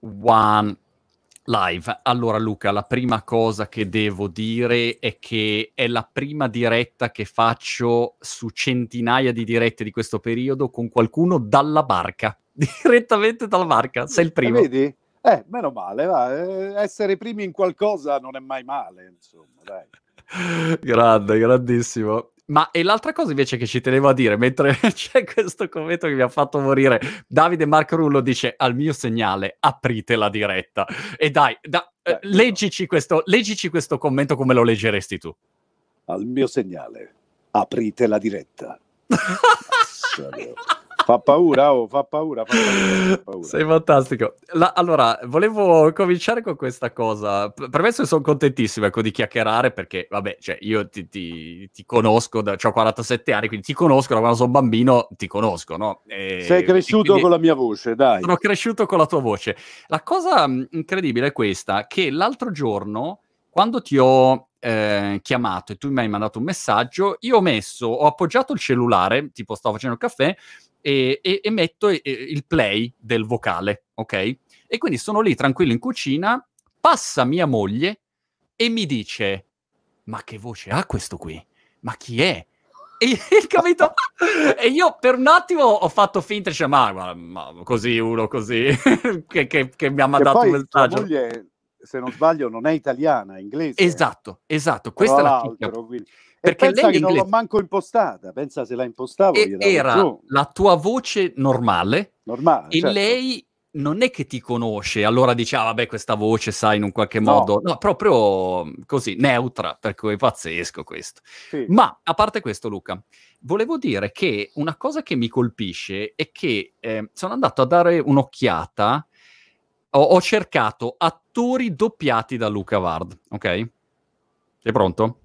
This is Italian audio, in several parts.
One Live. Allora Luca, la prima cosa che devo dire è che è la prima diretta che faccio su centinaia di dirette di questo periodo con qualcuno dalla barca, direttamente dalla barca, sei il primo. Eh, vedi? Eh, meno male, va. Eh, essere primi in qualcosa non è mai male, insomma, dai. Grande, grandissimo. Ma e l'altra cosa invece che ci tenevo a dire, mentre c'è questo commento che mi ha fatto morire, Davide Marco Rullo dice al mio segnale aprite la diretta. E dai, da, eh, ecco. leggici, questo, leggici questo commento come lo leggeresti tu. Al mio segnale aprite la diretta. Fa paura, oh, fa paura, fa paura, fa paura. Sei fantastico. La, allora, volevo cominciare con questa cosa. Per che sono contentissimo ecco, di chiacchierare perché, vabbè, cioè, io ti, ti, ti conosco, da, ho 47 anni, quindi ti conosco da quando sono bambino, ti conosco, no? E, Sei cresciuto con la mia voce, dai. Sono cresciuto con la tua voce. La cosa mm, incredibile è questa, che l'altro giorno, quando ti ho eh, chiamato e tu mi hai mandato un messaggio, io ho messo, ho appoggiato il cellulare, tipo stavo facendo il caffè, e, e, e metto e, il play del vocale, ok? E quindi sono lì tranquillo in cucina, passa mia moglie e mi dice, ma che voce ha questo qui? Ma chi è? E, capito? e io per un attimo ho fatto finta, cioè, ma, ma, ma così uno così, che, che, che, mi ha mandato un messaggio. Moglie, se non sbaglio, non è italiana, è inglese. Esatto, esatto. Questa Tra è la chicca. Perché pensa lei che non l'ho manco impostata, pensa se la impostavo. Era giù. la tua voce normale, normale e certo. lei non è che ti conosce, allora diceva, ah, vabbè, questa voce, sai, in un qualche no. modo, no, proprio così, neutra, per cui è pazzesco questo. Sì. Ma, a parte questo, Luca, volevo dire che una cosa che mi colpisce è che eh, sono andato a dare un'occhiata, ho, ho, cercato attori doppiati da Luca Ward, ok? Sei pronto?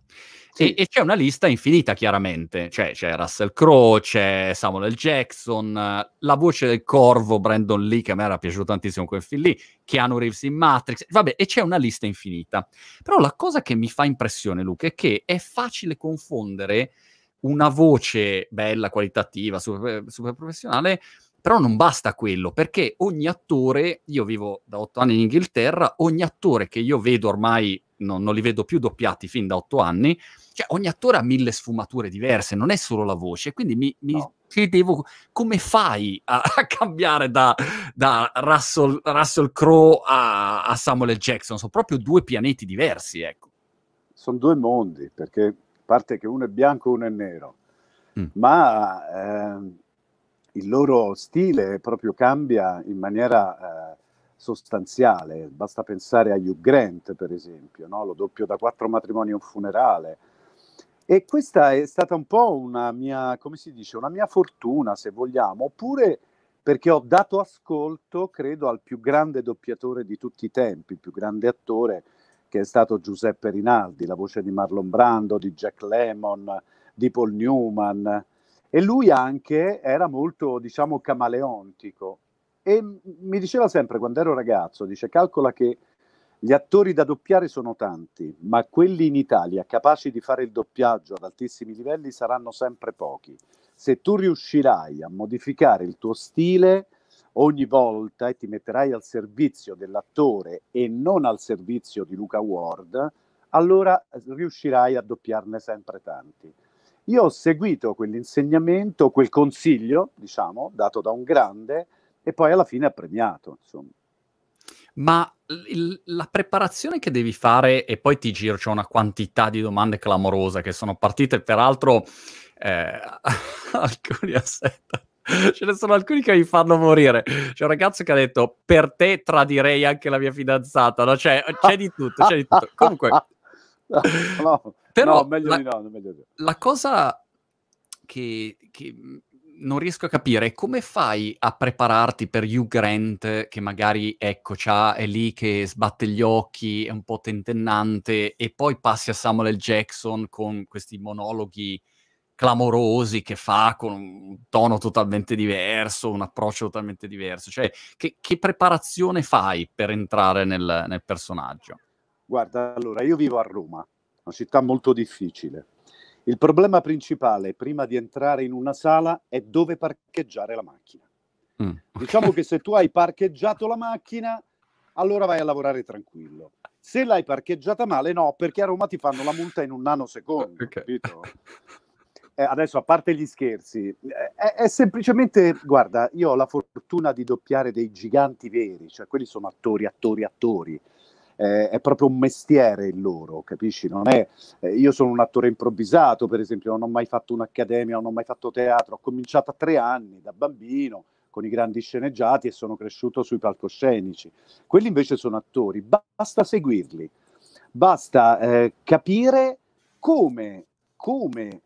Sì. E, c'è una lista infinita, chiaramente. Cioè, c'è Russell Crowe, c'è Samuel L. Jackson, la voce del corvo Brandon Lee, che a me era piaciuto tantissimo quel film lì, Keanu Reeves in Matrix, vabbè, e c'è una lista infinita. Però la cosa che mi fa impressione, Luca, è che è facile confondere una voce bella, qualitativa, super, super professionale, però non basta quello, perché ogni attore, io vivo da otto anni in Inghilterra, ogni attore che io vedo ormai, no, non li vedo più doppiati fin da otto anni, cioè, ogni attore ha mille sfumature diverse, non è solo la voce, quindi mi, mi no. chiedevo come fai a, a cambiare da, da Russell, Russell Crowe a, a, Samuel L. Jackson, sono proprio due pianeti diversi, ecco. Sono due mondi, perché parte che uno è bianco e uno è nero, mm. ma eh, il loro stile proprio cambia in maniera... Eh, sostanziale, basta pensare a Hugh Grant per esempio, no? lo doppio da quattro matrimoni a un funerale, e questa è stata un po' una mia, come si dice, una mia fortuna, se vogliamo, oppure perché ho dato ascolto, credo, al più grande doppiatore di tutti i tempi, il più grande attore, che è stato Giuseppe Rinaldi, la voce di Marlon Brando, di Jack Lemon, di Paul Newman. E lui anche era molto, diciamo, camaleontico. E mi diceva sempre, quando ero ragazzo, dice, calcola che gli attori da doppiare sono tanti, ma quelli in Italia capaci di fare il doppiaggio ad altissimi livelli saranno sempre pochi. Se tu riuscirai a modificare il tuo stile ogni volta e ti metterai al servizio dell'attore e non al servizio di Luca Ward, allora eh, riuscirai a doppiarne sempre tanti. Io ho seguito quell'insegnamento, quel consiglio, diciamo, dato da un grande e poi alla fine ha premiato, insomma ma il, la preparazione che devi fare, e poi ti giro, c'è una quantità di domande clamorose che sono partite, peraltro, eh, alcuni aspetti ce ne sono alcuni che mi fanno morire. C'è un ragazzo che ha detto: Per te tradirei anche la mia fidanzata. No, cioè, c'è di tutto, c'è di tutto. Comunque, no, no, però, no, meglio la, di no, meglio di no. La cosa che, che non riesco a capire come fai a prepararti per Hugh Grant che magari ecco è lì che sbatte gli occhi, è un po' tentennante e poi passi a Samuel L. Jackson con questi monologhi clamorosi che fa con un tono totalmente diverso, un approccio totalmente diverso, cioè che, che preparazione fai per entrare nel, nel personaggio? Guarda, allora io vivo a Roma, una città molto difficile il problema principale prima di entrare in una sala è dove parcheggiare la macchina. Mm. Diciamo che se tu hai parcheggiato la macchina, allora vai a lavorare tranquillo. Se l'hai parcheggiata male, no, perché a Roma ti fanno la multa in un nanosecondo. Okay. Capito? Eh, adesso, a parte gli scherzi, è, è, semplicemente, guarda, io ho la fortuna di doppiare dei giganti veri, cioè quelli sono attori, attori, attori eh, è proprio un mestiere il loro, capisci? È, eh, io sono un attore improvvisato, per esempio, non ho mai fatto un'accademia, non ho mai fatto teatro, ho cominciato a tre anni da bambino con i grandi sceneggiati e sono cresciuto sui palcoscenici. Quelli invece sono attori, basta seguirli, basta eh, capire come, come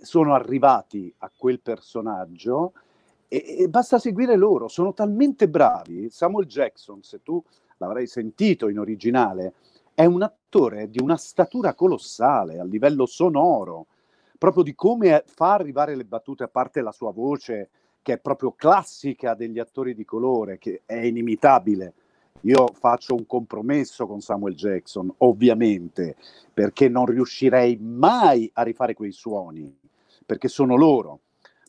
sono arrivati a quel personaggio e, e, basta seguire loro, sono talmente bravi. Samuel Jackson, se tu l'avrei sentito in originale, è un attore di una statura colossale a livello sonoro, proprio di come fa arrivare le battute, a parte la sua voce che è proprio classica degli attori di colore, che è inimitabile. Io faccio un compromesso con Samuel Jackson, ovviamente, perché non riuscirei mai a rifare quei suoni, perché sono loro.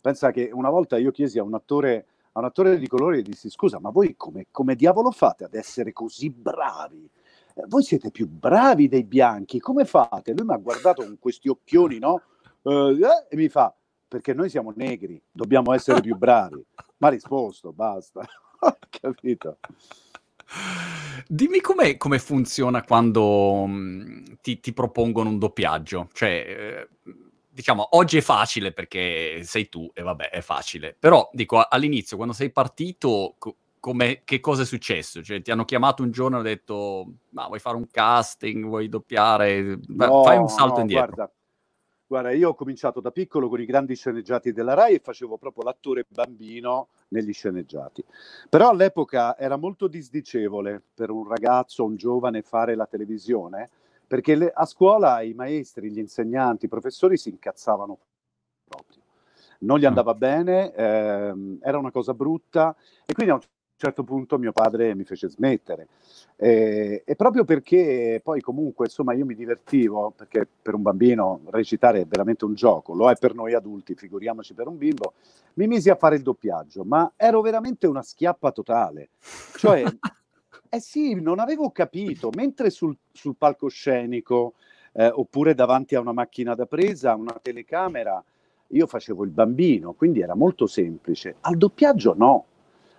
Pensa che una volta io chiesi a un attore a un attore di colore e dissi scusa, ma voi come, come diavolo fate ad essere così bravi? Eh, voi siete più bravi dei bianchi, come fate? Lui mi ha guardato con questi occhioni, no? Eh, eh, e mi fa, perché noi siamo negri, dobbiamo essere più bravi. Ma ha risposto, basta. Capito? Dimmi come funziona quando mm, ti, ti, propongono un doppiaggio, cioè diciamo, oggi è facile perché sei tu e vabbè, è facile. Però, dico, all'inizio, quando sei partito, come, che cosa è successo? Cioè, ti hanno chiamato un giorno e hanno detto, ma vuoi fare un casting, vuoi doppiare? No, Fai un salto no, indietro. Guarda. Guarda, io ho cominciato da piccolo con i grandi sceneggiati della Rai e facevo proprio l'attore bambino negli sceneggiati. Però all'epoca era molto disdicevole per un ragazzo, un giovane, fare la televisione perché le, a scuola i maestri, gli insegnanti, i professori si incazzavano proprio. Non gli ah. andava bene, ehm, era una cosa brutta e quindi a un certo punto mio padre mi fece smettere. E, eh, e proprio perché poi comunque insomma io mi divertivo, perché per un bambino recitare è veramente un gioco, lo è per noi adulti, figuriamoci per un bimbo, mi misi a fare il doppiaggio, ma ero veramente una schiappa totale. Cioè Eh sì, non avevo capito, mentre sul, sul palcoscenico eh, oppure davanti a una macchina da presa, una telecamera, io facevo il bambino, quindi era molto semplice. Al doppiaggio no,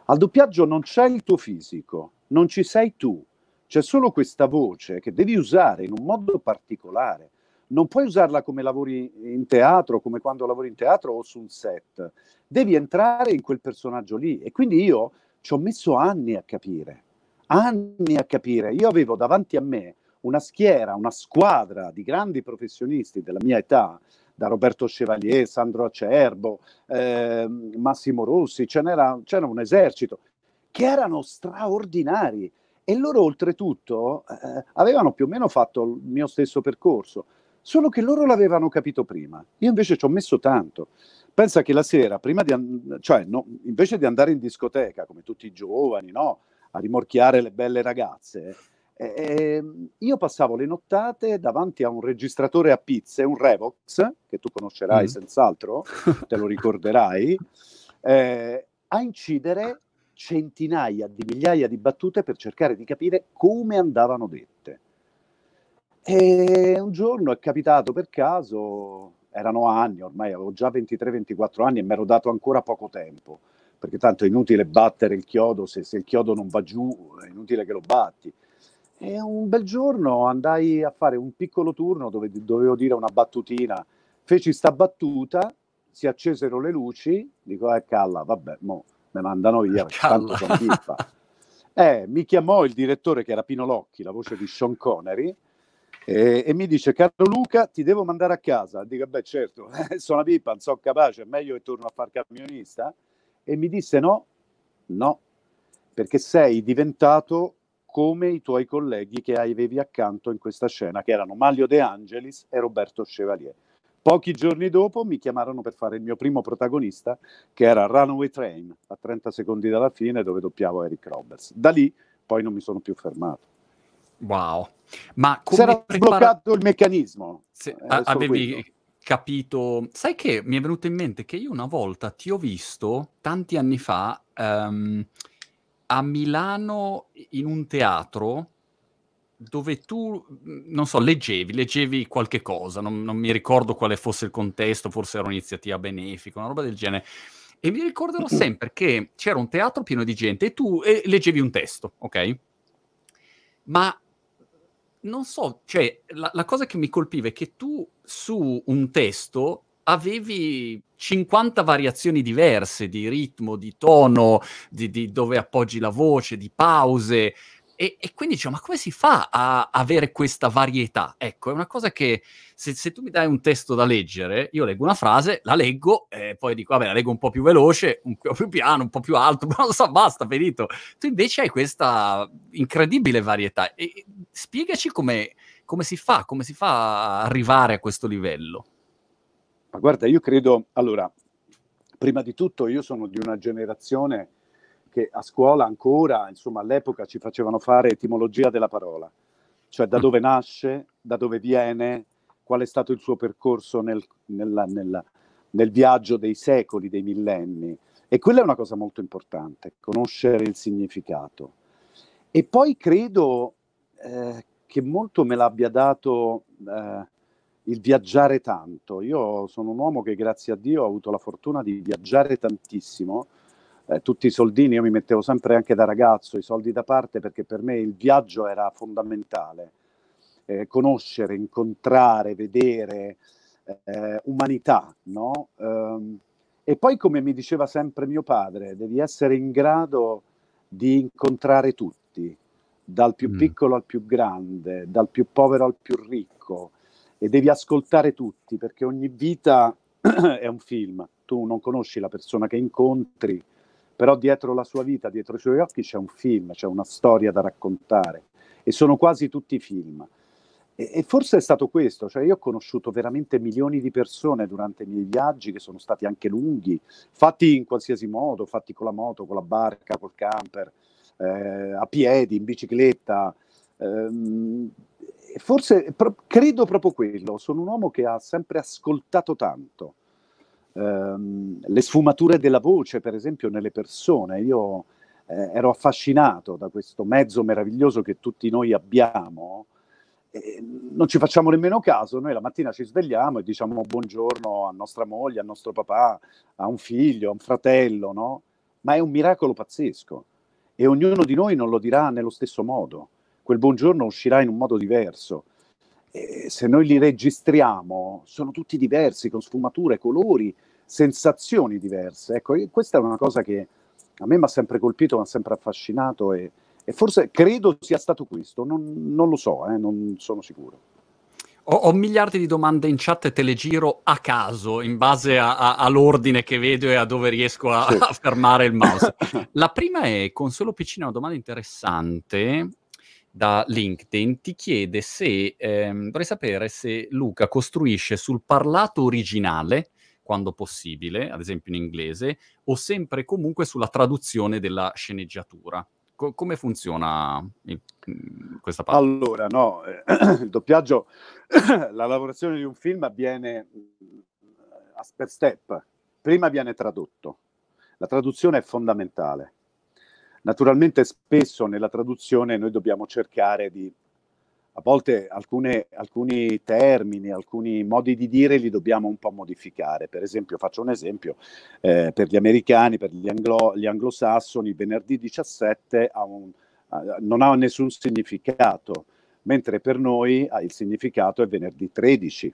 al doppiaggio non c'è il tuo fisico, non ci sei tu, c'è solo questa voce che devi usare in un modo particolare. Non puoi usarla come lavori in teatro, come quando lavori in teatro o su un set. Devi entrare in quel personaggio lì. E quindi io ci ho messo anni a capire anni a capire. Io avevo davanti a me una schiera, una squadra di grandi professionisti della mia età, da Roberto Chevalier, Sandro Acerbo, eh, Massimo Rossi, c'era, c'era un esercito, che erano straordinari e loro oltretutto eh, avevano più o meno fatto il mio stesso percorso, solo che loro l'avevano capito prima, io invece ci ho messo tanto. Pensa che la sera, prima di, an- cioè, no, invece di andare in discoteca come tutti i giovani, no? a rimorchiare le belle ragazze. Eh. E ehm, io passavo le nottate davanti a un registratore a pizze, un Revox, che tu conoscerai mm. senz'altro, te lo ricorderai, eh, a incidere centinaia di migliaia di battute per cercare di capire come andavano dette. E un giorno è capitato per caso, erano anni ormai, avevo già 23-24 anni e mi ero dato ancora poco tempo perché tanto è inutile battere il chiodo, se, se il chiodo non va giù è inutile che lo batti. E un bel giorno andai a fare un piccolo turno dove dovevo dire una battutina, feci sta battuta, si accesero le luci, dico, eh calla, vabbè, mo me mandano via, eh, tanto sono pippa. Eh, mi chiamò il direttore che era Pino Locchi, la voce di Sean Connery, e, e mi dice, caro Luca, ti devo mandare a casa. Dico, beh certo, sono una pippa, non sono capace, è meglio che torno a far camionista. E mi disse no, no, perché sei diventato come i tuoi colleghi che avevi accanto in questa scena, che erano Mario De Angelis e Roberto Chevalier. Pochi giorni dopo mi chiamarono per fare il mio primo protagonista, che era Runaway Train, a 30 secondi dalla fine, dove doppiavo Eric Roberts. Da lì poi non mi sono più fermato. Wow. Ma come si era prepara... sbloccato il meccanismo. Se, eh, avevi, capito. Sai che mi è venuto in mente che io una volta ti ho visto tanti anni fa um, a Milano in un teatro dove tu, mhmm, non so, leggevi, leggevi qualche cosa, non, non mi ricordo quale fosse il contesto, forse era un'iniziativa benefica, una roba del genere. E mi ricorderò sempre che c'era un teatro pieno di gente e tu eh, leggevi un testo, ok? Ma non so, cioè, la, la, cosa che mi colpiva è che tu su un testo avevi 50 variazioni diverse di ritmo, di tono, di, di dove appoggi la voce, di pause. E, e quindi dicevo, ma come si fa a avere questa varietà? Ecco, è una cosa che se, se tu mi dai un testo da leggere, io leggo una frase, la leggo, e poi dico, vabbè, la leggo un po' più veloce, un po' più piano, un po' più alto, ma non so, basta, finito. Tu invece hai questa incredibile varietà. e spiegaci come, come si fa, come si fa a arrivare a questo livello. Ma guarda, io credo, allora, prima di tutto io sono di una generazione che a scuola ancora, insomma all'epoca ci facevano fare etimologia della parola, cioè da mm. dove nasce, da dove viene, qual è stato il suo percorso nel, nella, nella, nel viaggio dei secoli, dei millenni. E quella è una cosa molto importante, conoscere il significato. E poi credo eh, che molto me l'abbia dato eh, il viaggiare tanto. Io sono un uomo che grazie a Dio ho avuto la fortuna di viaggiare tantissimo eh, tutti i soldini, io mi mettevo sempre anche da ragazzo i soldi da parte perché per me il viaggio era fondamentale, eh, conoscere, incontrare, vedere, eh, umanità, no? Ehm, e poi come mi diceva sempre mio padre, devi essere in grado di incontrare tutti, dal più mm. piccolo al più grande, dal più povero al più ricco, e devi ascoltare tutti perché ogni vita è un film, tu non conosci la persona che incontri, però dietro la sua vita, dietro i suoi occhi c'è un film, c'è una storia da raccontare e sono quasi tutti film. E, e, forse è stato questo, cioè io ho conosciuto veramente milioni di persone durante i miei viaggi che sono stati anche lunghi, fatti in qualsiasi modo, fatti con la moto, con la barca, col camper, eh, a piedi, in bicicletta. Eh, forse pro- credo proprio quello, sono un uomo che ha sempre ascoltato tanto ehm, le sfumature della voce, per esempio, nelle persone. Io eh, ero affascinato da questo mezzo meraviglioso che tutti noi abbiamo. Eh, non ci facciamo nemmeno caso, noi la mattina ci svegliamo e diciamo buongiorno a nostra moglie, a nostro papà, a un figlio, a un fratello, no? Ma è un miracolo pazzesco e ognuno di noi non lo dirà nello stesso modo. Quel buongiorno uscirà in un modo diverso eh, se noi li registriamo, sono tutti diversi, con sfumature, colori, sensazioni diverse. Ecco, questa è una cosa che a me mi ha sempre colpito, mi ha sempre affascinato e, e, forse credo sia stato questo, non, non lo so, eh, non sono sicuro. Ho, ho, miliardi di domande in chat e te le giro a caso, in base a, a, all'ordine che vedo e a dove riesco a, sì. a fermare il mouse. La prima è, con solo Piccina una domanda interessante da LinkedIn ti chiede se, ehm, vorrei sapere se Luca costruisce sul parlato originale, quando possibile, ad esempio in inglese, o sempre comunque sulla traduzione della sceneggiatura. Co- come funziona il, mm, questa parte? Allora, no, eh, il doppiaggio, la lavorazione di un film avviene mm, per step. Prima viene tradotto. La traduzione è fondamentale Naturalmente spesso nella traduzione noi dobbiamo cercare di, a volte alcune, alcuni termini, alcuni modi di dire li dobbiamo un po' modificare. Per esempio, faccio un esempio, eh, per gli americani, per gli, anglo, gli anglosassoni, venerdì 17 ha un, non ha nessun significato, mentre per noi il significato è venerdì 13.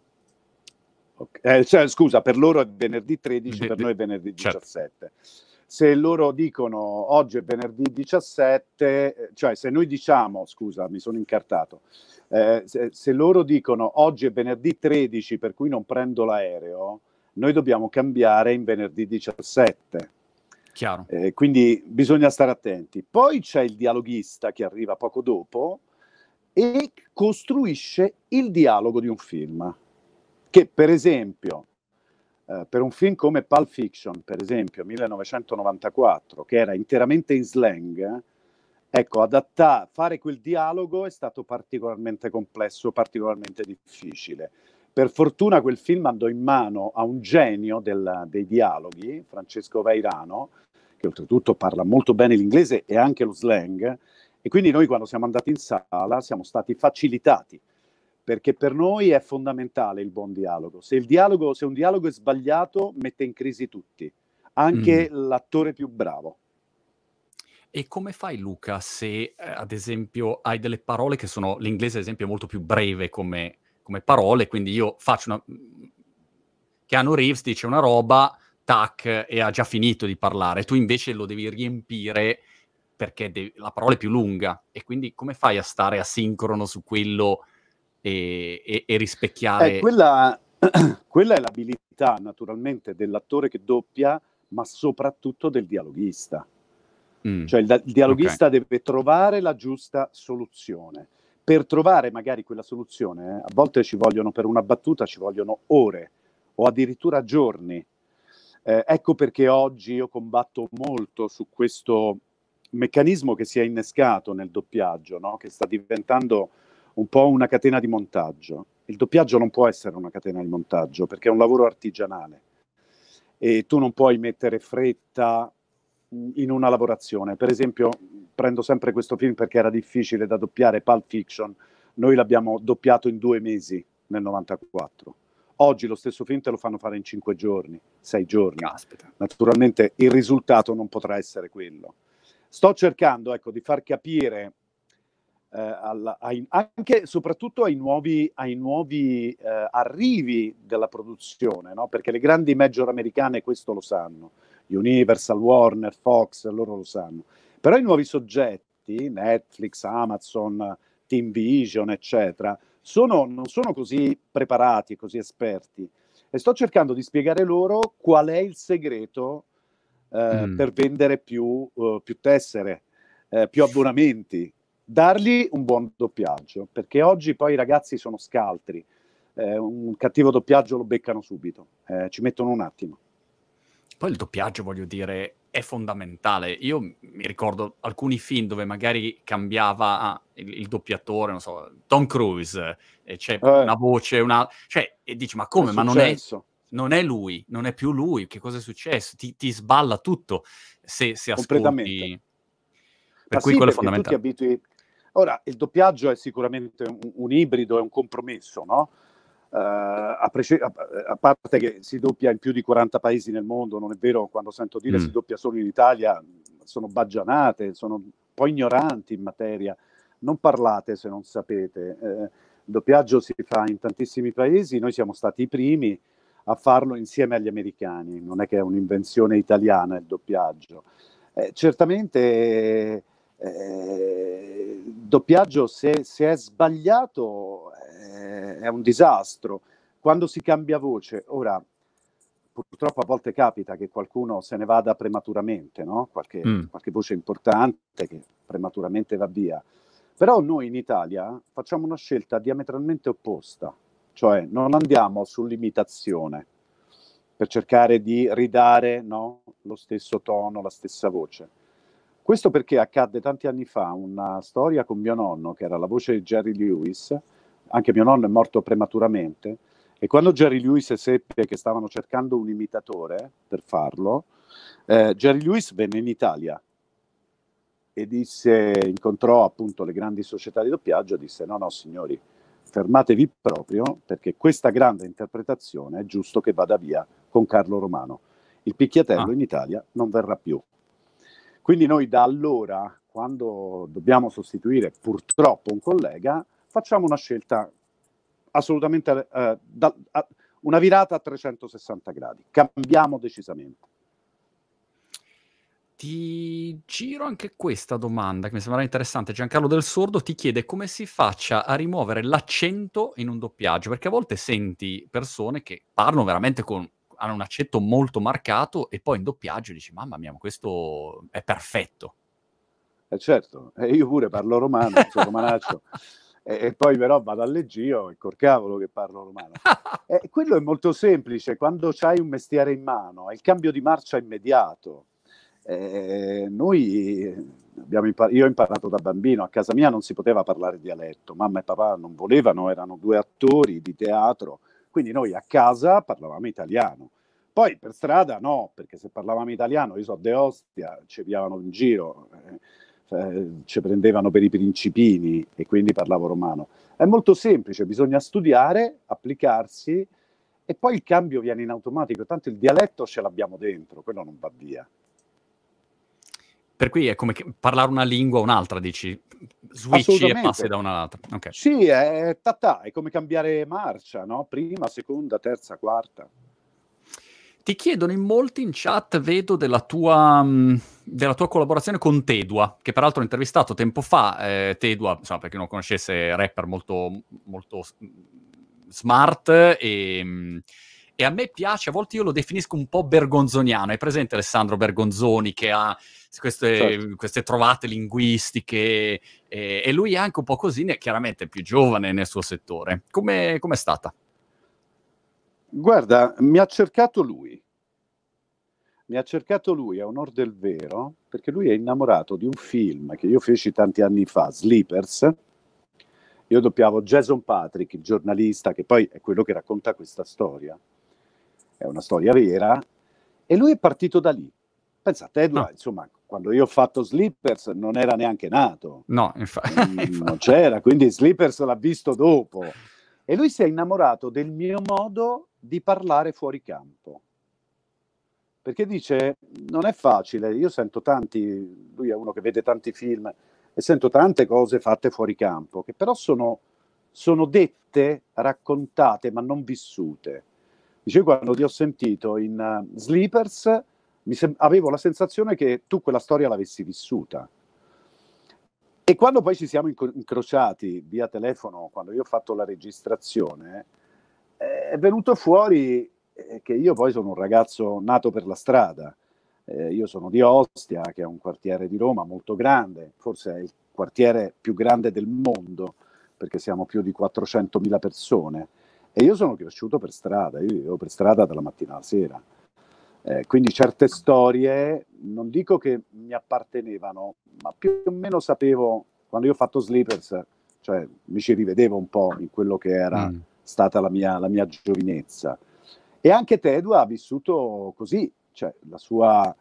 Okay. Eh, cioè, scusa, per loro è venerdì 13, per noi è venerdì 17. Certo se loro dicono oggi è venerdì 17, eh, cioè se noi diciamo, scusa mi sono incartato, eh, se, se, loro dicono oggi è venerdì 13 per cui non prendo l'aereo, noi dobbiamo cambiare in venerdì 17. Chiaro. Eh, quindi bisogna stare attenti. Poi c'è il dialoghista che arriva poco dopo e costruisce il dialogo di un film, che per esempio eh, per un film come Pulp Fiction, per esempio, 1994, che era interamente in slang, ecco, adattare, fare quel dialogo è stato particolarmente complesso, particolarmente difficile. Per fortuna quel film andò in mano a un genio del, dei dialoghi, Francesco Vairano, che oltretutto parla molto bene l'inglese e anche lo slang, e quindi noi quando siamo andati in sala siamo stati facilitati perché per noi è fondamentale il buon dialogo. Se, il dialogo, se un dialogo è sbagliato, mette in crisi tutti, anche mm. l'attore più bravo. E come fai, Luca, se eh, ad esempio hai delle parole che sono l'inglese, ad esempio, è molto più breve come, come parole, quindi io faccio una. Keanu Reeves dice una roba, tac, e ha già finito di parlare, tu invece lo devi riempire perché de- la parola è più lunga, e quindi come fai a stare asincrono su quello? e, e, e rispecchiare. Eh, quella, quella è l'abilità naturalmente dell'attore che doppia, ma soprattutto del dialoghista. Mm. Cioè il, il dialoghista okay. deve trovare la giusta soluzione. Per trovare magari quella soluzione, eh, a volte ci vogliono, per una battuta ci vogliono ore o addirittura giorni. Eh, ecco perché oggi io combatto molto su questo meccanismo che si è innescato nel doppiaggio, no? che sta diventando un po' una catena di montaggio. Il doppiaggio non può essere una catena di montaggio perché è un lavoro artigianale e tu non puoi mettere fretta mm, in una lavorazione. Per esempio, prendo sempre questo film perché era difficile da doppiare, Pulp Fiction, noi l'abbiamo doppiato in due mesi nel 94. Oggi lo stesso film te lo fanno fare in cinque giorni, sei giorni. Aspetta. Naturalmente il risultato non potrà essere quello. Sto cercando ecco, di far capire eh, alla, ai, anche e soprattutto ai nuovi, ai nuovi eh, arrivi della produzione, no? perché le grandi major americane questo lo sanno, Universal, Warner, Fox, loro lo sanno, però i nuovi soggetti, Netflix, Amazon, Team Vision, eccetera, sono, non sono così preparati, così esperti e sto cercando di spiegare loro qual è il segreto eh, mm. per vendere più, uh, più tessere, eh, più abbonamenti, dargli un buon doppiaggio, perché oggi poi i ragazzi sono scaltri, eh, un cattivo doppiaggio lo beccano subito, eh, ci mettono un attimo. Poi il doppiaggio, voglio dire, è fondamentale. Io mi ricordo alcuni film dove magari cambiava ah, il, il, doppiatore, non so, Tom Cruise, e c'è eh. una voce, una... Cioè, e dici, ma come? È ma non è, non è, lui, non è più lui, che cosa è successo? Ti, ti sballa tutto se, se ascolti... Per ma cui sì, quello è fondamentale. Tu ti abitui, Ora, il doppiaggio è sicuramente un, un ibrido, è un compromesso, no? Uh, a, prece- a, a, parte che si doppia in più di 40 paesi nel mondo, non è vero quando sento dire mm. si doppia solo in Italia, sono baggianate, sono un po' ignoranti in materia, non parlate se non sapete. Eh, il doppiaggio si fa in tantissimi paesi, noi siamo stati i primi a farlo insieme agli americani, non è che è un'invenzione italiana il doppiaggio. Eh, certamente eh, doppiaggio se, se, è sbagliato eh, è un disastro. Quando si cambia voce, ora purtroppo a volte capita che qualcuno se ne vada prematuramente, no? qualche, mm. qualche voce importante che prematuramente va via. Però noi in Italia facciamo una scelta diametralmente opposta, cioè non andiamo sull'imitazione per cercare di ridare no, lo stesso tono, la stessa voce questo perché accadde tanti anni fa una storia con mio nonno, che era la voce di Jerry Lewis, anche mio nonno è morto prematuramente, e quando Jerry Lewis seppe che stavano cercando un imitatore per farlo, eh, Jerry Lewis venne in Italia e disse, incontrò appunto le grandi società di doppiaggio, disse no, no signori, fermatevi proprio perché questa grande interpretazione è giusto che vada via con Carlo Romano. Il picchiatello ah. in Italia non verrà più. Quindi noi da allora, quando dobbiamo sostituire purtroppo un collega, facciamo una scelta assolutamente eh, da, a, una virata a 360 gradi, cambiamo decisamente. Ti giro anche questa domanda che mi sembra interessante. Giancarlo Del Sordo ti chiede come si faccia a rimuovere l'accento in un doppiaggio, perché a volte senti persone che parlano veramente con hanno un accetto molto marcato e poi in doppiaggio dici mamma mia, ma questo è perfetto. Eh certo, e io pure parlo romano, sono romanaccio. e, poi però vado a leggio e cavolo che parlo romano. E quello è molto semplice, quando hai un mestiere in mano, è il cambio di marcia immediato. E noi impar- io ho imparato da bambino, a casa mia non si poteva parlare dialetto, mamma e papà non volevano, erano due attori di teatro quindi noi a casa parlavamo italiano. Poi per strada no, perché se parlavamo italiano, io so de Ostia, ci piavano in giro, eh, eh, ci prendevano per i principini e quindi parlavo romano. È molto semplice, bisogna studiare, applicarsi e poi il cambio viene in automatico, tanto il dialetto ce l'abbiamo dentro, quello non va via. Per cui è come parlare una lingua o un'altra, dici, switchi e passi da una all'altra. Okay. Sì, è, tata, è come cambiare marcia, no? Prima, seconda, terza, quarta. Ti chiedono in molti in chat, vedo, della tua, mm, della tua collaborazione con Tedua, che peraltro ho intervistato tempo fa. Eh, Tedua, insomma, per chi non conoscesse, rapper molto, molto smart e mm, e a me piace, a volte io lo definisco un po' bergonzoniano. È presente Alessandro Bergonzoni che ha queste, certo. queste trovate linguistiche e, e, lui è anche un po' così, chiaramente più giovane nel suo settore. Come è stata? Guarda, mi ha cercato lui. Mi ha cercato lui a onore del vero, perché lui è innamorato di un film che io feci tanti anni fa, Sleepers, io doppiavo Jason Patrick, il giornalista, che poi è quello che racconta questa storia è una storia vera, e lui è partito da lì. Pensate, Edward, no. insomma, quando io ho fatto Slippers non era neanche nato. No, infatti. Non c'era, quindi Slippers l'ha visto dopo. E lui si è innamorato del mio modo di parlare fuori campo. Perché dice, non è facile, io sento tanti, lui è uno che vede tanti film, e sento tante cose fatte fuori campo, che però sono, sono dette, raccontate, ma non vissute. Dicevi quando ti ho sentito in uh, Sleepers, sem- avevo la sensazione che tu quella storia l'avessi vissuta. E quando poi ci siamo inc- incrociati via telefono, quando io ho fatto la registrazione, eh, è venuto fuori eh, che io poi sono un ragazzo nato per la strada. Eh, io sono di Ostia, che è un quartiere di Roma molto grande, forse è il quartiere più grande del mondo, perché siamo più di 400.000 persone. E io sono cresciuto per strada, io vivevo per strada dalla mattina alla sera. Eh, quindi certe storie, non dico che mi appartenevano, ma più o meno sapevo, quando io ho fatto Sleepers, cioè mi ci rivedevo un po' in quello che era mm. stata la mia, la mia, giovinezza. E anche Tedua ha vissuto così, cioè la sua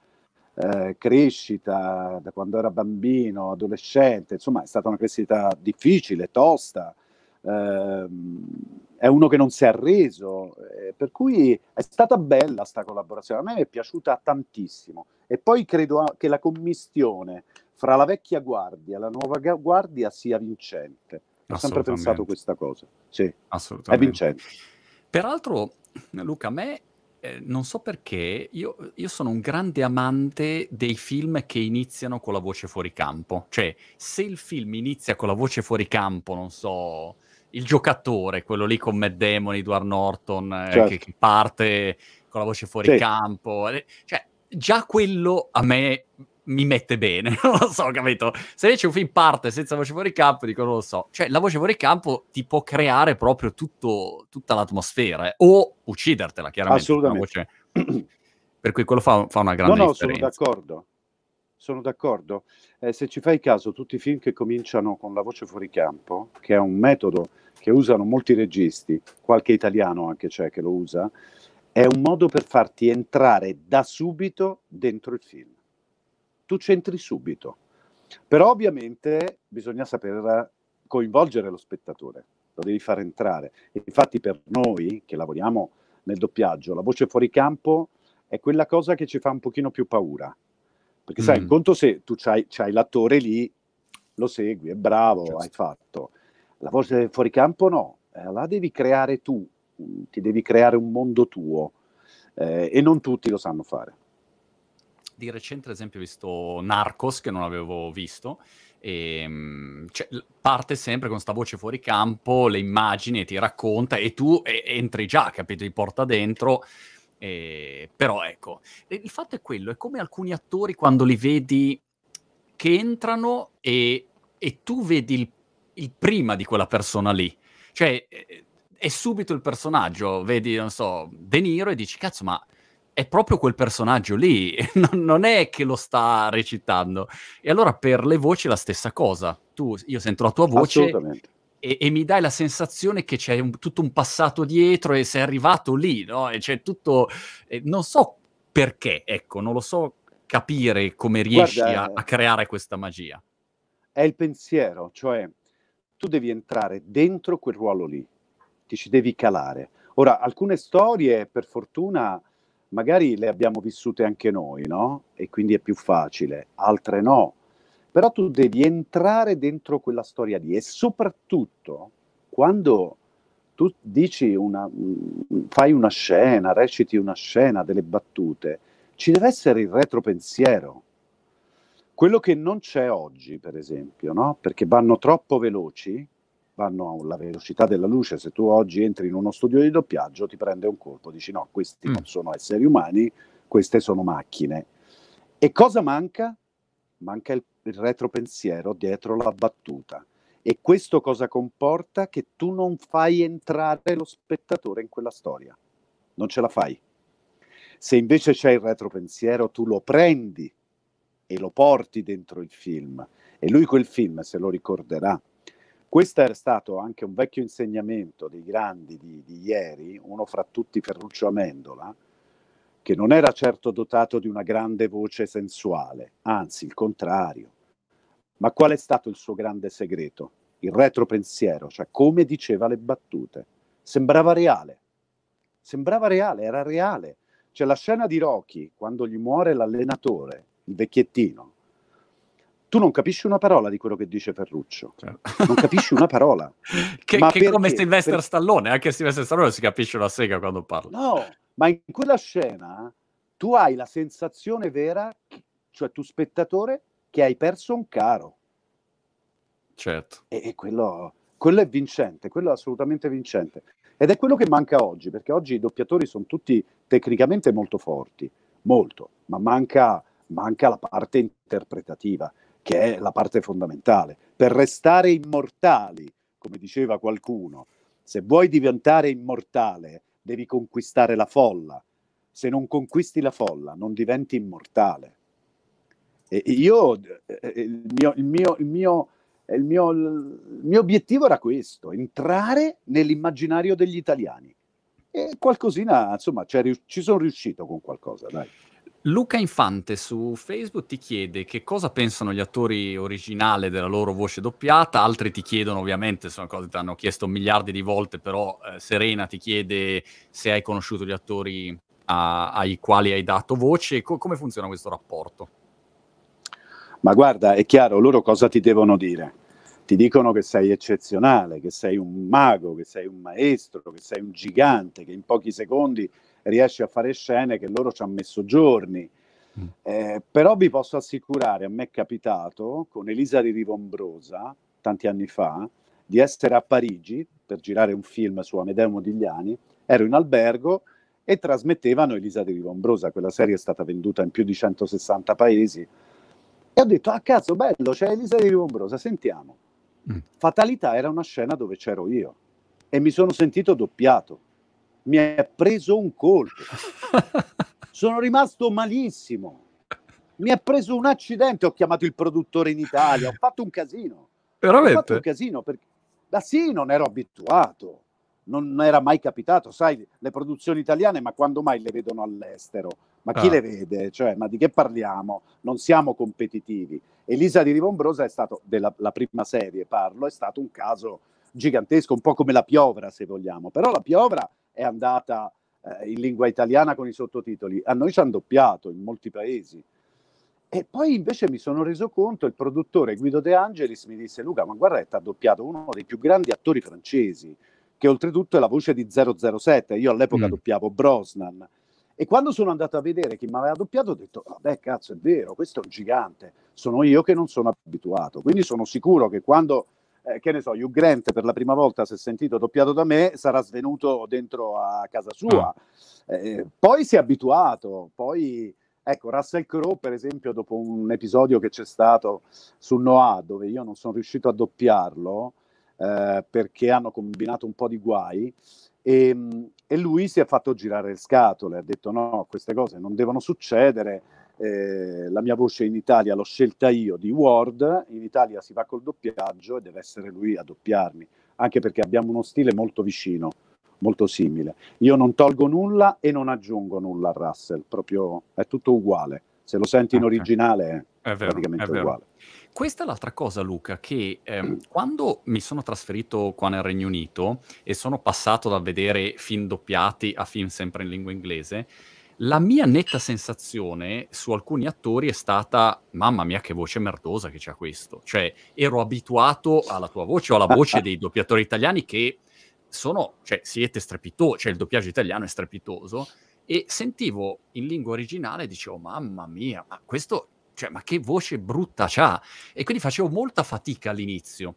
eh, crescita da quando era bambino, adolescente, insomma è stata una crescita difficile, tosta. Ehm, è uno che non si è arreso, eh, per cui è stata bella questa collaborazione, a me è piaciuta tantissimo. E poi credo che la commistione fra la vecchia guardia e la nuova guardia sia vincente. Ho sempre pensato questa cosa. Sì, è vincente. Peraltro, Luca, a me eh, non so perché, io, io, sono un grande amante dei film che iniziano con la voce fuori campo. Cioè, se il film inizia con la voce fuori campo, non so, il giocatore, quello lì con Matt Damon, Edward Norton, eh, certo. che, che, parte con la voce fuori sì. campo. Eh, cioè, già quello a me mi mette bene, non lo so, capito? Se invece un film parte senza voce fuori campo, dico non lo so. Cioè, la voce fuori campo ti può creare proprio tutto, tutta l'atmosfera, eh. o uccidertela, chiaramente. Assolutamente. Voce... per cui quello fa, fa una grande no, no, differenza. No, sono d'accordo. Sono d'accordo. Eh, se ci fai caso, tutti i film che cominciano con la voce fuori campo, che è un metodo che usano molti registi, qualche italiano anche c'è che lo usa, è un modo per farti entrare da subito dentro il film. Tu c'entri subito. Però ovviamente bisogna saper coinvolgere lo spettatore, lo devi far entrare. infatti per noi che lavoriamo nel doppiaggio, la voce fuori campo è quella cosa che ci fa un pochino più paura, perché sai, mm. conto se tu c'hai, c'hai, l'attore lì, lo segui, è bravo, Just. Certo. hai fatto. La voce fuori campo no, eh, la devi creare tu, mm, ti devi creare un mondo tuo eh, e non tutti lo sanno fare. Di recente, ad esempio, ho visto Narcos, che non avevo visto, e, mm, cioè, parte sempre con sta voce fuori campo, le immagini, ti racconta e tu e, entri già, capito? Ti porta dentro eh, però ecco, il fatto è quello, è come alcuni attori quando li vedi che entrano e, e tu vedi il, il, prima di quella persona lì. Cioè, eh, eh, è subito il personaggio, vedi, non so, De Niro e dici, cazzo, ma è proprio quel personaggio lì, non, non è che lo sta recitando. E allora per le voci è la stessa cosa. Tu, io sento la tua voce e, e mi dai la sensazione che c'è un, tutto un passato dietro e sei arrivato lì, no? E c'è tutto... Eh, non so perché, ecco, non lo so capire come riesci Guarda, a, a creare questa magia. È il pensiero, cioè tu devi entrare dentro quel ruolo lì, ti ci devi calare. Ora, alcune storie, per fortuna, magari le abbiamo vissute anche noi, no? E quindi è più facile, altre no però tu devi entrare dentro quella storia lì e soprattutto quando tu dici una, mm, fai una scena, reciti una scena, delle battute, ci deve essere il retropensiero. Quello che non c'è oggi, per esempio, no? perché vanno troppo veloci, vanno alla velocità della luce, se tu oggi entri in uno studio di doppiaggio ti prende un colpo, dici no, questi mm. non sono esseri umani, queste sono macchine. E cosa manca? Manca il il retropensiero dietro la battuta. E questo cosa comporta? Che tu non fai entrare lo spettatore in quella storia. Non ce la fai. Se invece c'è il retropensiero, tu lo prendi e lo porti dentro il film. E lui quel film se lo ricorderà. Questo era stato anche un vecchio insegnamento dei grandi di, di ieri, uno fra tutti Ferruccio Amendola, che non era certo dotato di una grande voce sensuale, anzi il contrario ma qual è stato il suo grande segreto? Il retropensiero, cioè come diceva le battute. Sembrava reale, sembrava reale, era reale. C'è la scena di Rocky quando gli muore l'allenatore, il vecchiettino. Tu non capisci una parola di quello che dice Ferruccio, certo. non capisci una parola. che, ma che come Sylvester per... Stallone, anche Sylvester Stallone si capisce una sega quando parla. No, ma in quella scena tu hai la sensazione vera, cioè tu spettatore, che hai perso un caro. Certo. E, e quello, quello, è vincente, quello è assolutamente vincente. Ed è quello che manca oggi, perché oggi i doppiatori sono tutti tecnicamente molto forti, molto, ma manca, manca la parte interpretativa, che è la parte fondamentale. Per restare immortali, come diceva qualcuno, se vuoi diventare immortale, devi conquistare la folla. Se non conquisti la folla, non diventi immortale io, eh, eh, il mio, il, mio, il, mio, il, mio, il mio obiettivo era questo, entrare nell'immaginario degli italiani. E qualcosina, insomma, ci sono riuscito con qualcosa, dai. Luca Infante su Facebook ti chiede che cosa pensano gli attori originali della loro voce doppiata, altri ti chiedono ovviamente, sono cose che ti hanno chiesto miliardi di volte, però eh, Serena ti chiede se hai conosciuto gli attori a, ai quali hai dato voce, Co- come funziona questo rapporto? ma guarda, è chiaro, loro cosa ti devono dire? Ti dicono che sei eccezionale, che sei un mago, che sei un maestro, che sei un gigante, che in pochi secondi riesci a fare scene che loro ci hanno messo giorni. Mm. Eh, però vi posso assicurare, a me è capitato con Elisa di Rivombrosa tanti anni fa di essere a Parigi per girare un film su Amedeo Modigliani, ero in albergo e trasmettevano Elisa di Rivombrosa, quella serie è stata venduta in più di 160 paesi, e ho detto, ah cazzo, bello, c'è Elisa di Rivombrosa, sentiamo. Mm. Fatalità era una scena dove c'ero io e mi sono sentito doppiato. Mi è preso un colpo. sono rimasto malissimo. Mi è preso un accidente, ho chiamato il produttore in Italia, ho fatto un casino. Veramente? Ho fatto un casino perché da sì non ero abituato. Non era mai capitato, sai, le produzioni italiane, ma quando mai le vedono all'estero? Ma chi ah. le vede? Cioè, ma di che parliamo? Non siamo competitivi. Elisa di Rivombrosa è stato, della prima serie parlo, è stato un caso gigantesco, un po' come la piovra se vogliamo, però la piovra è andata eh, in lingua italiana con i sottotitoli, a noi ci hanno doppiato in molti paesi. E poi invece mi sono reso conto, il produttore Guido De Angelis mi disse Luca, ma guarda, ti ha doppiato uno dei più grandi attori francesi, che oltretutto è la voce di 007, io all'epoca mm. doppiavo Brosnan e quando sono andato a vedere chi mi aveva doppiato, ho detto: Vabbè, cazzo, è vero, questo è un gigante. Sono io che non sono abituato. Quindi sono sicuro che quando, eh, che ne so, Hugh Grant per la prima volta si è sentito doppiato da me, sarà svenuto dentro a casa sua. Ah. Eh, eh, poi si è abituato, poi. Ecco, Russell Crowe, per esempio, dopo un episodio che c'è stato su Noah, dove io non sono riuscito a doppiarlo eh, perché hanno combinato un po' di guai, e, ehm, e, lui si è fatto girare le scatole, ha detto no, queste cose non devono succedere, eh, la mia voce in Italia l'ho scelta io di Word, in Italia si va col doppiaggio e deve essere lui a doppiarmi, anche perché abbiamo uno stile molto vicino, molto simile. Io non tolgo nulla e non aggiungo nulla a Russell, proprio è tutto uguale, se lo senti in originale è, è vero, praticamente è uguale questa è l'altra cosa, Luca, che ehm, quando mi sono trasferito qua nel Regno Unito e sono passato da vedere film doppiati a film sempre in lingua inglese, la mia netta sensazione su alcuni attori è stata: mamma mia, che voce merdosa che c'ha questo. Cioè, ero abituato alla tua voce o alla voce dei doppiatori italiani che sono, cioè, siete strepitosi, cioè il doppiaggio italiano è strepitoso. E sentivo in lingua originale dicevo: Mamma mia, ma questo cioè, ma che voce brutta c'ha? E quindi facevo molta fatica all'inizio.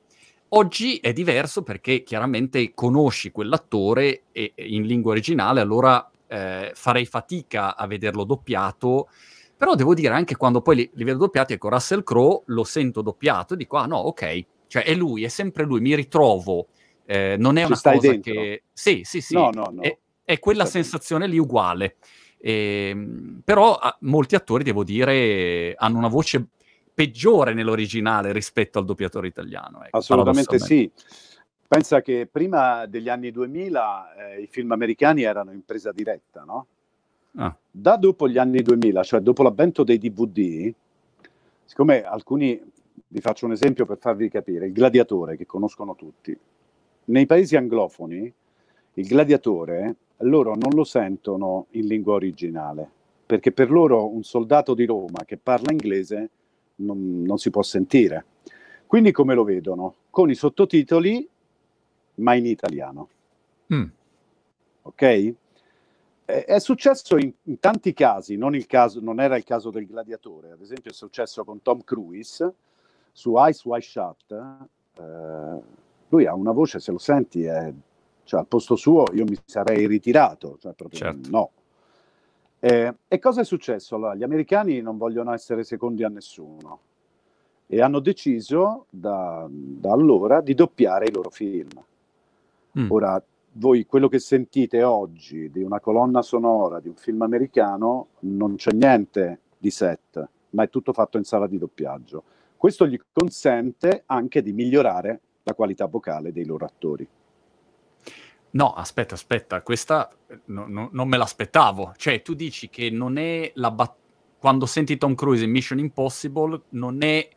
Oggi è diverso perché chiaramente conosci quell'attore e, e in lingua originale, allora eh, farei fatica a vederlo doppiato. Però devo dire, anche quando poi li, li vedo doppiati, ecco, Russell Crowe lo sento doppiato e dico, ah no, ok, cioè è lui, è sempre lui, mi ritrovo. Eh, non è Ci una cosa dentro. che... Sì, sì, sì. No, no, no. È, è quella sensazione lì uguale. E, ehm, però a, ah, molti attori, devo dire, hanno una voce peggiore nell'originale rispetto al doppiatore italiano. Ecco, Assolutamente sì. Pensa che prima degli anni 2000 eh, i film americani erano in presa diretta, no? Ah. Da dopo gli anni 2000, cioè dopo l'avvento dei DVD, siccome alcuni, vi faccio un esempio per farvi capire, il gladiatore che conoscono tutti, nei paesi anglofoni il gladiatore loro non lo sentono in lingua originale, perché per loro un soldato di Roma che parla inglese non, non si può sentire. Quindi come lo vedono? Con i sottotitoli, ma in italiano. Mm. Ok? è successo in, in tanti casi, non, caso, non, era il caso del gladiatore, ad esempio è successo con Tom Cruise su Ice White Shut, eh, lui ha una voce, se lo senti, è cioè, al posto suo io mi sarei ritirato, cioè certo. no. Eh, e cosa è successo? Allora, gli americani non vogliono essere secondi a nessuno e hanno deciso da, da allora di doppiare i loro film. Mm. Ora, voi quello che sentite oggi di una colonna sonora di un film americano non c'è niente di set, ma è tutto fatto in sala di doppiaggio. Questo gli consente anche di migliorare la qualità vocale dei loro attori. No, aspetta, aspetta, questa eh, no, no, non me l'aspettavo. Cioè, tu dici che non è la battuta. Quando senti Tom Cruise in Mission Impossible, non è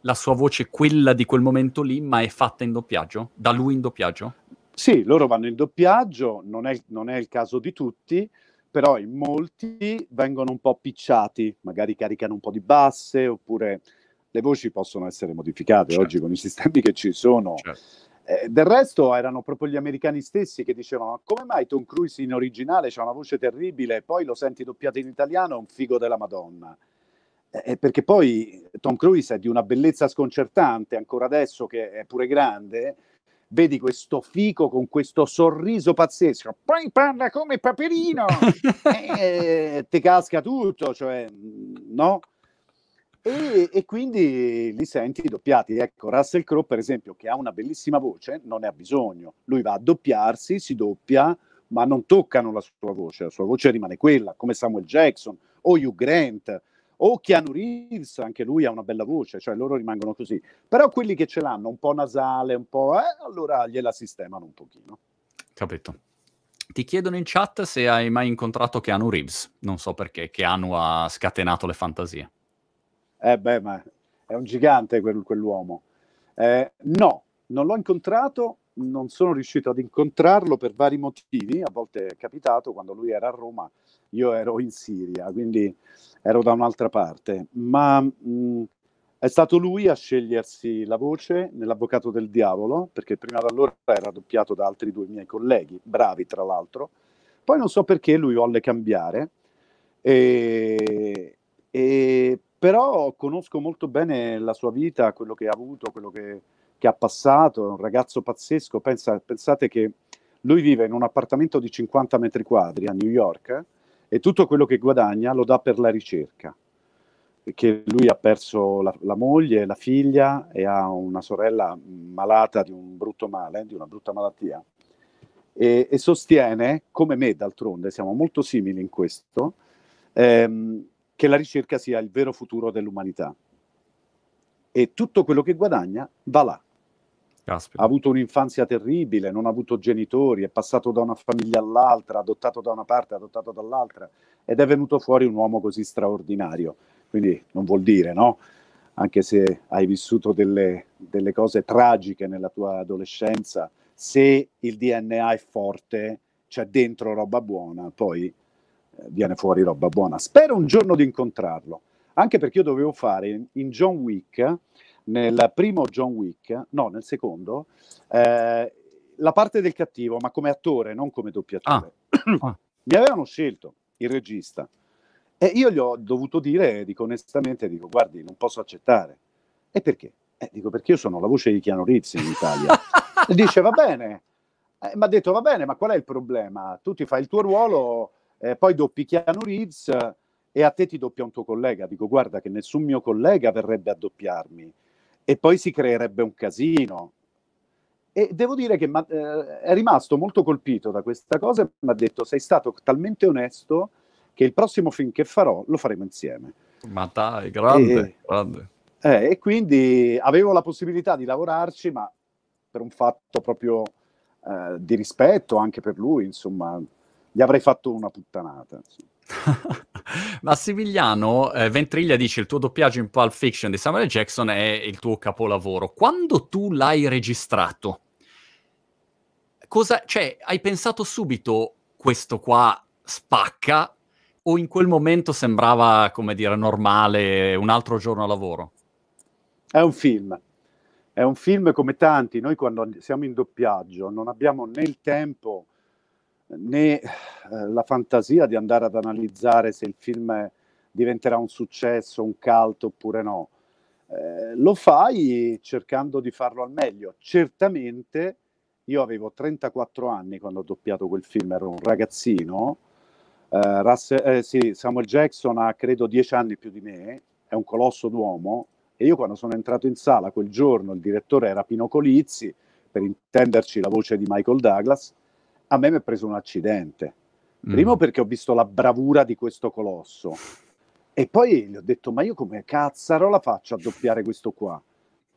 la sua voce quella di quel momento lì, ma è fatta in doppiaggio? Da lui in doppiaggio? Sì, loro vanno in doppiaggio, non è, non è il caso di tutti, però in molti vengono un po' picciati, magari caricano un po' di basse, oppure le voci possono essere modificate certo. oggi con i sistemi che ci sono. Certo eh, del resto erano proprio gli americani stessi che dicevano ma come mai Tom Cruise in originale ha una voce terribile e poi lo senti doppiato in italiano è un figo della Madonna. Eh, eh, perché poi Tom Cruise è di una bellezza sconcertante, ancora adesso che è pure grande, vedi questo fico con questo sorriso pazzesco, poi parla come Paperino, e, eh, ti casca tutto, cioè, mm, no? E, e, quindi li senti doppiati. Ecco, Russell Crowe, per esempio, che ha una bellissima voce, non ne ha bisogno. Lui va a doppiarsi, si doppia, ma non toccano la sua voce. La sua voce rimane quella, come Samuel Jackson o Hugh Grant o Keanu Reeves, anche lui ha una bella voce, cioè loro rimangono così. Però quelli che ce l'hanno un po' nasale, un po', eh, allora gliela sistemano un pochino. Capito. Ti chiedono in chat se hai mai incontrato Keanu Reeves. Non so perché Keanu ha scatenato le fantasie. Eh beh, ma è un gigante quel, quell'uomo. Eh, no, non l'ho incontrato, non sono riuscito ad incontrarlo per vari motivi, a volte è capitato quando lui era a Roma, io ero in Siria, quindi ero da un'altra parte, ma mh, mm, è stato lui a scegliersi la voce nell'Avvocato del Diavolo, perché prima di allora era doppiato da altri due miei colleghi, bravi tra l'altro, poi non so perché lui volle cambiare e, e però conosco molto bene la sua vita, quello che ha avuto, quello che, che ha passato, è un ragazzo pazzesco, Pensa, pensate che lui vive in un appartamento di 50 metri quadri a New York eh, e tutto quello che guadagna lo dà per la ricerca, perché lui ha perso la, la moglie, la figlia e ha una sorella malata di un brutto male, di una brutta malattia, e, e sostiene, come me d'altronde, siamo molto simili in questo, ehm, che la ricerca sia il vero futuro dell'umanità. E tutto quello che guadagna va là. Caspita. Ha avuto un'infanzia terribile, non ha avuto genitori, è passato da una famiglia all'altra, adottato da una parte, adottato dall'altra, ed è venuto fuori un uomo così straordinario. Quindi non vuol dire, no? Anche se hai vissuto delle, delle cose tragiche nella tua adolescenza, se il DNA è forte, c'è dentro roba buona, poi viene fuori roba buona. Spero un giorno di incontrarlo, anche perché io dovevo fare in John Wick, nel primo John Wick, no, nel secondo, eh, la parte del cattivo, ma come attore, non come doppiatore. Ah. ah. Mi avevano scelto il regista e io gli ho dovuto dire, dico onestamente, dico guardi, non posso accettare. E perché? Eh, dico perché io sono la voce di Chiano Rizzi in Italia. e dice va bene, eh, mi ha detto va bene, ma qual è il problema? Tu ti fai il tuo ruolo eh, poi doppi Keanu Reeves eh, e a te ti doppia un tuo collega. Dico, guarda che nessun mio collega verrebbe a doppiarmi. E poi si creerebbe un casino. E devo dire che ma, eh, è rimasto molto colpito da questa cosa e mi ha detto, sei stato talmente onesto che il prossimo film che farò lo faremo insieme. Ma dai, grande, e, grande. Eh, e quindi avevo la possibilità di lavorarci, ma per un fatto proprio eh, di rispetto anche per lui, insomma, gli avrei fatto una puttanata. Massimiliano eh, Ventriglia dice il tuo doppiaggio in Pulp Fiction di Samuel Jackson è il tuo capolavoro. Quando tu l'hai registrato, cosa, cioè, hai pensato subito questo qua spacca o in quel momento sembrava, come dire, normale, un altro giorno a lavoro? È un film, è un film come tanti, noi quando siamo in doppiaggio non abbiamo né il tempo né eh, la fantasia di andare ad analizzare se il film diventerà un successo, un cult oppure no. Eh, lo fai cercando di farlo al meglio. Certamente io avevo 34 anni quando ho doppiato quel film, ero un ragazzino. Eh, Russell, eh, sì, Samuel Jackson ha credo 10 anni più di me, è un colosso d'uomo e io quando sono entrato in sala quel giorno il direttore era Pino Colizzi, per intenderci la voce di Michael Douglas, a me mi è preso un accidente. Mm. Primo mm. perché ho visto la bravura di questo colosso e poi gli ho detto ma io come la faccio a doppiare questo qua?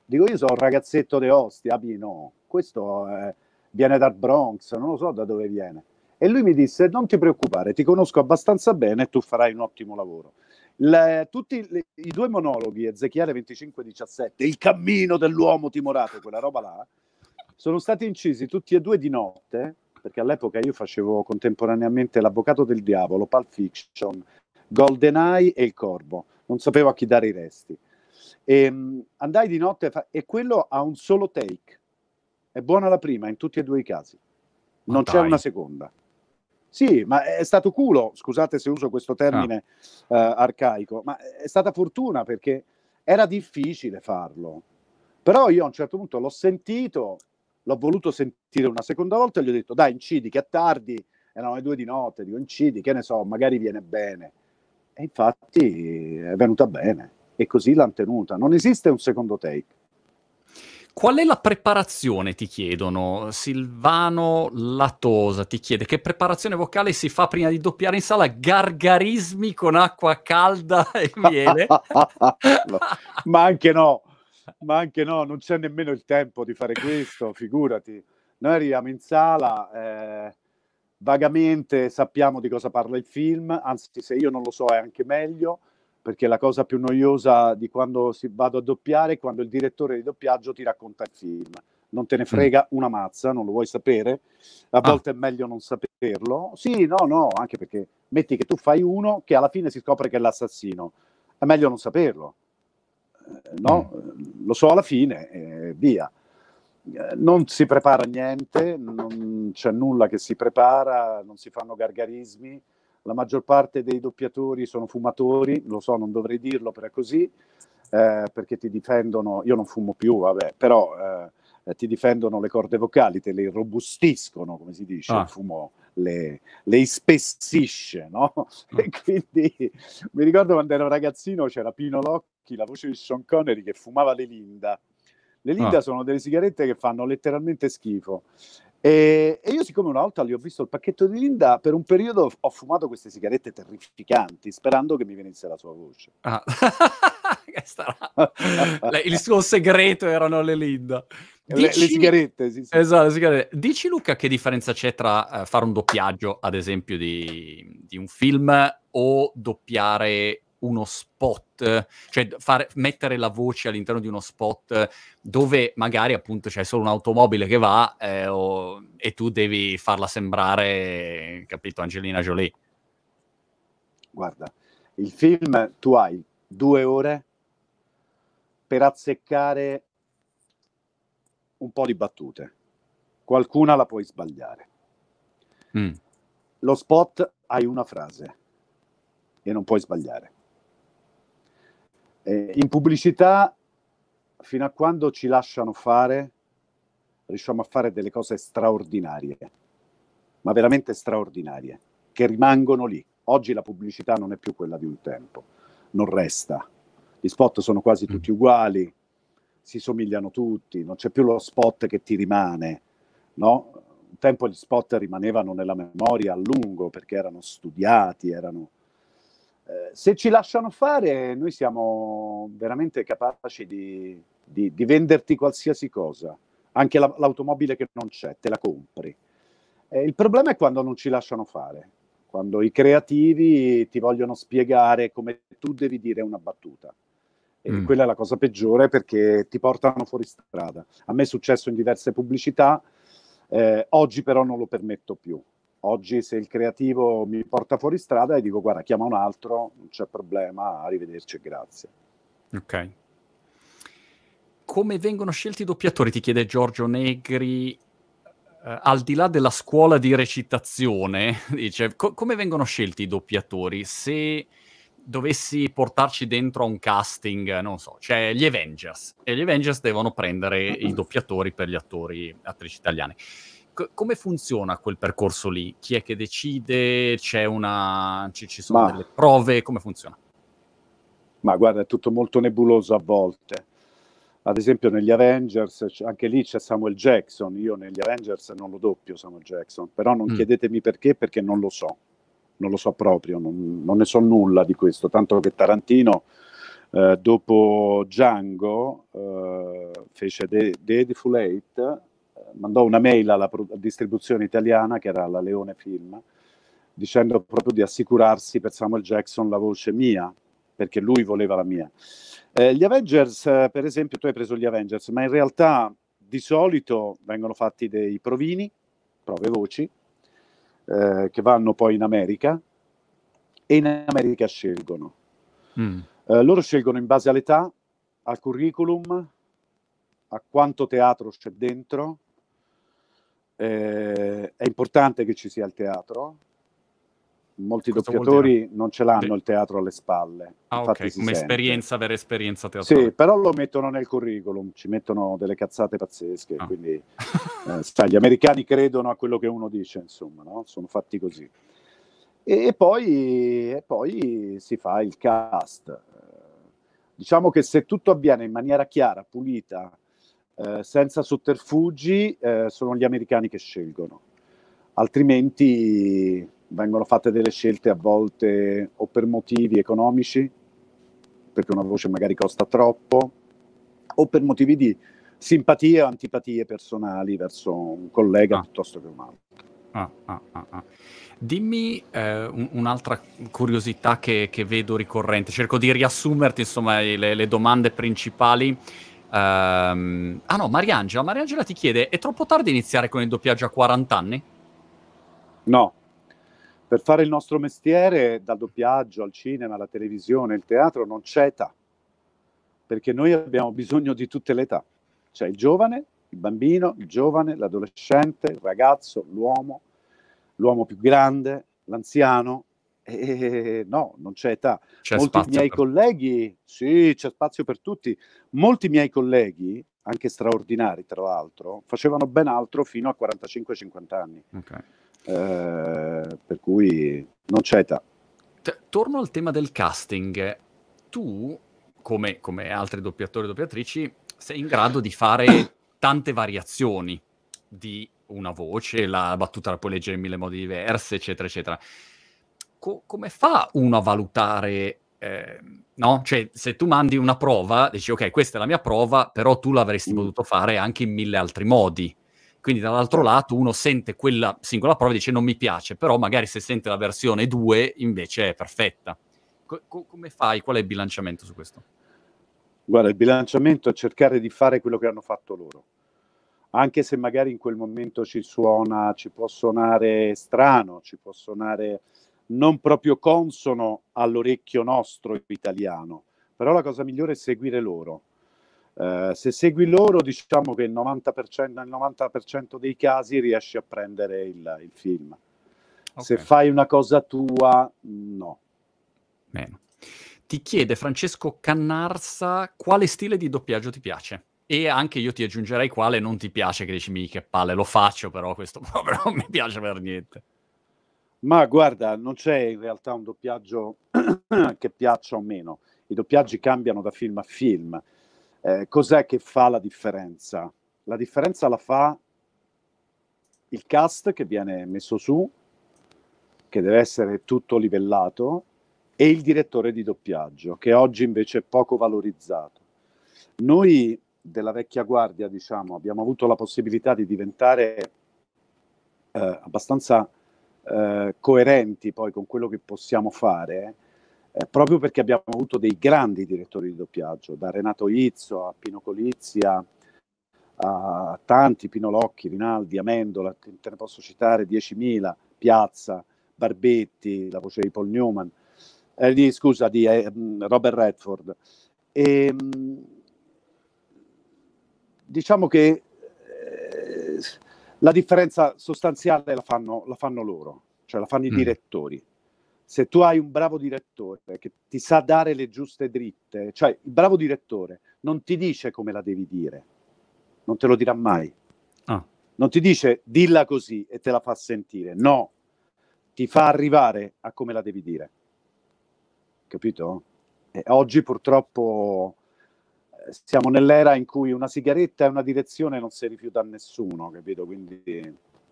Dico io sono un ragazzetto di Ostia, ah, no, questo eh, viene dal Bronx, non lo so da dove viene. E lui mi disse non ti preoccupare, ti conosco abbastanza bene e tu farai un ottimo lavoro. Le, tutti le, i due monologhi, Ezechiele 25-17, il cammino dell'uomo timorato, quella roba là, sono stati incisi tutti e due di notte perché all'epoca io facevo contemporaneamente L'Avvocato del Diavolo, Pulp Fiction, Golden Eye e Il Corvo, non sapevo a chi dare i resti. E, ehm, mh, andai di notte e, fa- e quello ha un solo take, è buona la prima in tutti e due i casi, non oh, c'è una seconda. Sì, ma è stato culo, scusate se uso questo termine no. uh, ah. eh, arcaico, ma è stata fortuna perché era difficile farlo. Però io a un certo punto l'ho sentito l'ho voluto sentire una seconda volta e gli ho detto dai incidi che è tardi, erano eh, le due di notte, dico incidi che ne so, magari viene bene. E infatti è venuta bene e così l'hanno tenuta. Non esiste un secondo take. Qual è la preparazione, ti chiedono? Silvano Latosa ti chiede che preparazione vocale si fa prima di doppiare in sala? Gargarismi con acqua calda e miele? no. Ma anche no, ma anche no, non c'è nemmeno il tempo di fare questo, figurati. Noi arriviamo in sala, eh, vagamente sappiamo di cosa parla il film, anzi se io non lo so è anche meglio, perché la cosa più noiosa di quando si vado a doppiare è quando il direttore di doppiaggio ti racconta il film. Non te ne mm. frega una mazza, non lo vuoi sapere. A ah. volte ah. è meglio non saperlo. Sì, no, no, anche perché metti che tu fai uno che alla fine si scopre che è l'assassino. È meglio non saperlo eh, no? Mm. Eh, lo so alla fine e via. Eh, non si prepara niente, non c'è nulla che si prepara, non si fanno gargarismi. La maggior parte dei doppiatori sono fumatori, lo so, non dovrei dirlo, però è così, eh, perché ti difendono, io non fumo più, vabbè, però eh, ti difendono le corde vocali, te le irrobustiscono, come si dice, ah. il fumo le, le ispessisce, no? Mm. E quindi mi ricordo quando ero ragazzino c'era Pino Locchi occhi la voce di Sean Connery che fumava le Linda. Le Linda ah. sono delle sigarette che fanno letteralmente schifo. E, e, io, siccome una volta gli ho visto il pacchetto di Linda, per un periodo ho fumato queste sigarette terrificanti, sperando che mi venisse la sua voce. Ah. il suo segreto erano le Linda. Dici... Le, le, sigarette, sì, sì. Esatto, le sigarette. Dici Luca che differenza c'è tra uh, fare un doppiaggio, ad esempio, di, di un film o doppiare uno spot, cioè far, mettere la voce all'interno di uno spot dove magari appunto c'è solo un'automobile che va eh, o, e tu devi farla sembrare, capito, Angelina Jolie. Guarda, il film tu hai due ore per azzeccare un po' di battute. Qualcuna la puoi sbagliare. Mm. Lo spot hai una frase e non puoi sbagliare. Eh, in pubblicità, fino a quando ci lasciano fare, riusciamo a fare delle cose straordinarie, ma veramente straordinarie, che rimangono lì. Oggi la pubblicità non è più quella di un tempo, non resta. Gli spot sono quasi mm. tutti uguali, si somigliano tutti, non c'è più lo spot che ti rimane. No? Un tempo gli spot rimanevano nella memoria a lungo perché erano studiati, erano eh, se ci lasciano fare, noi siamo veramente capaci di, di, di venderti qualsiasi cosa, anche la, l'automobile che non c'è, te la compri. Eh, il problema è quando non ci lasciano fare, quando i creativi ti vogliono spiegare come tu devi dire una battuta. E mm. quella è la cosa peggiore perché ti portano fuori strada. A me è successo in diverse pubblicità, eh, oggi però non lo permetto più. Oggi se il creativo mi porta fuori strada e dico guarda chiama un altro, non c'è problema, arrivederci grazie. Ok. Come vengono scelti i doppiatori? Ti chiede Giorgio Negri, eh, al di là della scuola di recitazione, dice, co- come vengono scelti i doppiatori? Se dovessi portarci dentro a un casting, non so, c'è cioè gli Avengers e gli Avengers devono prendere i doppiatori per gli attori attrici italiane come funziona quel percorso lì? Chi è che decide? Una... C- ci sono ma, delle prove? Come funziona? Ma guarda, è tutto molto nebuloso a volte. Ad esempio negli Avengers, anche lì c'è Samuel Jackson, io negli Avengers non lo doppio Samuel Jackson, però non mm. chiedetemi perché, perché non lo so, non lo so proprio, non, non ne so nulla di questo, tanto che Tarantino eh, dopo Django eh, fece The, The Hateful Eight, mandò una mail alla distribuzione italiana, che era la Leone Film, dicendo proprio di assicurarsi per Samuel Jackson la voce mia, perché lui voleva la mia. Eh, gli Avengers, eh, per esempio, tu hai preso gli Avengers, ma in realtà di solito vengono fatti dei provini, prove voci, eh, che vanno poi in America e in America scelgono. Mm. Eh, loro scelgono in base all'età, al curriculum, a quanto teatro c'è dentro, eh, è importante che ci sia il teatro. Molti Questo doppiatori non ce l'hanno il teatro alle spalle. Ah, ok, come sente. esperienza, avere esperienza teatrale. Sì, però lo mettono nel curriculum, ci mettono delle cazzate pazzesche, ah. quindi eh, sta, gli americani credono a quello che uno dice, insomma, no? sono fatti così. E, e, poi, e poi si fa il cast. Diciamo che se tutto avviene in maniera chiara, pulita, eh, senza sotterfugi eh, sono gli americani che scelgono, altrimenti vengono fatte delle scelte a volte o per motivi economici, perché una voce magari costa troppo, o per motivi di simpatie o antipatie personali verso un collega ah. piuttosto che un altro. Ah, ah, ah, ah. Dimmi eh, un'altra curiosità che, che, vedo ricorrente, cerco di riassumerti insomma le, le domande principali Um, ah no, Mariangela. Mariangela ti chiede: è troppo tardi iniziare con il doppiaggio a 40 anni? No. Per fare il nostro mestiere, dal doppiaggio al cinema, alla televisione, al teatro, non c'è età. Perché noi abbiamo bisogno di tutte le età. C'è il giovane, il bambino, il giovane, l'adolescente, il ragazzo, l'uomo, l'uomo più grande, l'anziano, e, no, non c'è età. C'è Molti miei per... colleghi, sì, c'è spazio per tutti. Molti miei colleghi, anche straordinari tra l'altro, facevano ben altro fino a 45-50 anni. Okay. Eh, per cui non c'è età. T- torno al tema del casting. Tu, come, come altri doppiatori e doppiatrici, sei in grado di fare tante variazioni di una voce, la battuta la puoi leggere in mille modi diversi, eccetera, eccetera co- come fa uno a valutare eh, no? Cioè, se tu mandi una prova, dici ok, questa è la mia prova, però tu l'avresti mm. potuto fare anche in mille altri modi. Quindi dall'altro certo. lato uno sente quella singola prova e dice non mi piace, però magari se sente la versione 2 invece è perfetta. Co- come fai? Qual è il bilanciamento su questo? Guarda, il bilanciamento è cercare di fare quello che hanno fatto loro. Anche se magari in quel momento ci suona, ci può suonare strano, ci può suonare non proprio consono all'orecchio nostro italiano, però la cosa migliore è seguire loro. Eh, se segui loro, diciamo che il 90%, nel 90% dei casi riesci a prendere il, il film. Okay. Se fai una cosa tua, no. Bene. Ti chiede Francesco Cannarsa quale stile di doppiaggio ti piace? E anche io ti aggiungerei quale non ti piace, che dici, mi che palle, lo faccio, però questo proprio non mi piace per niente. Ma guarda, non c'è in realtà un doppiaggio che piaccia o meno. I doppiaggi cambiano da film a film. Eh, cos'è che fa la differenza? La differenza la fa il cast che viene messo su, che deve essere tutto livellato, e il direttore di doppiaggio, che oggi invece è poco valorizzato. Noi della vecchia guardia, diciamo, abbiamo avuto la possibilità di diventare eh, abbastanza eh, coerenti poi con quello che possiamo fare, eh, proprio perché abbiamo avuto dei grandi direttori di doppiaggio, da Renato Izzo a Pino Colizia, a tanti, Pino Locchi, Rinaldi, Amendola, te ne posso citare 10.000, Piazza, Barbetti, la voce di Paul Newman, eh, di, scusa, di eh, Robert Redford. E, ehm, diciamo che eh, la differenza sostanziale la fanno, la fanno loro, cioè la fanno mm. i direttori. Se tu hai un bravo direttore che ti sa dare le giuste dritte, cioè il bravo direttore non ti dice come la devi dire, non te lo dirà mai. Ah. Non ti dice dilla così e te la fa sentire, no, ti fa arrivare a come la devi dire. Capito? E oggi purtroppo siamo nell'era in cui una sigaretta e una direzione non si rifiuta a nessuno, capito? Quindi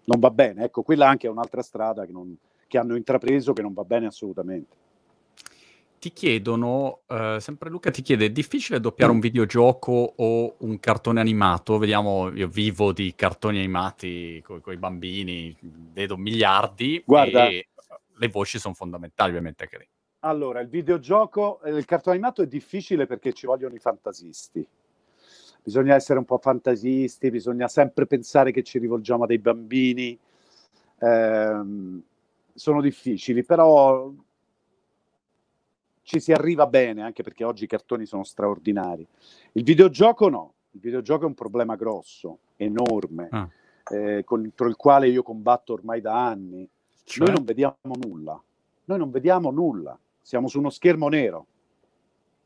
non va bene. Ecco, quella anche è un'altra strada che, non, che hanno intrapreso che non va bene assolutamente. Ti chiedono, eh, sempre Luca ti chiede, è difficile doppiare un videogioco o un cartone animato? Vediamo, io vivo di cartoni animati con i bambini, vedo miliardi Guarda, e le voci sono fondamentali ovviamente anche lì. Allora, il videogioco, eh, il cartone animato è difficile perché ci vogliono i fantasisti. Bisogna essere un po' fantasisti, bisogna sempre pensare che ci rivolgiamo a dei bambini. Eh, sono difficili, però ci si arriva bene, anche perché oggi i cartoni sono straordinari. Il videogioco no, il videogioco è un problema grosso, enorme, ah. eh, contro il quale io combatto ormai da anni. Cioè? Noi non vediamo nulla noi non vediamo nulla siamo su uno schermo nero,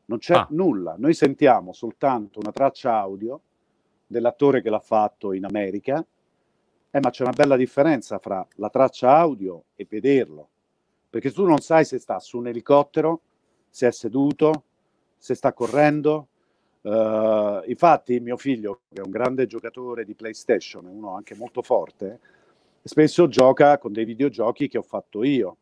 non c'è ah. nulla, noi sentiamo soltanto una traccia audio dell'attore che l'ha fatto in America, eh, ma c'è una bella differenza fra la traccia audio e vederlo, perché tu non sai se sta su un elicottero, se è seduto, se sta correndo. Uh, infatti mio figlio, che è un grande giocatore di PlayStation, uno anche molto forte, spesso gioca con dei videogiochi che ho fatto io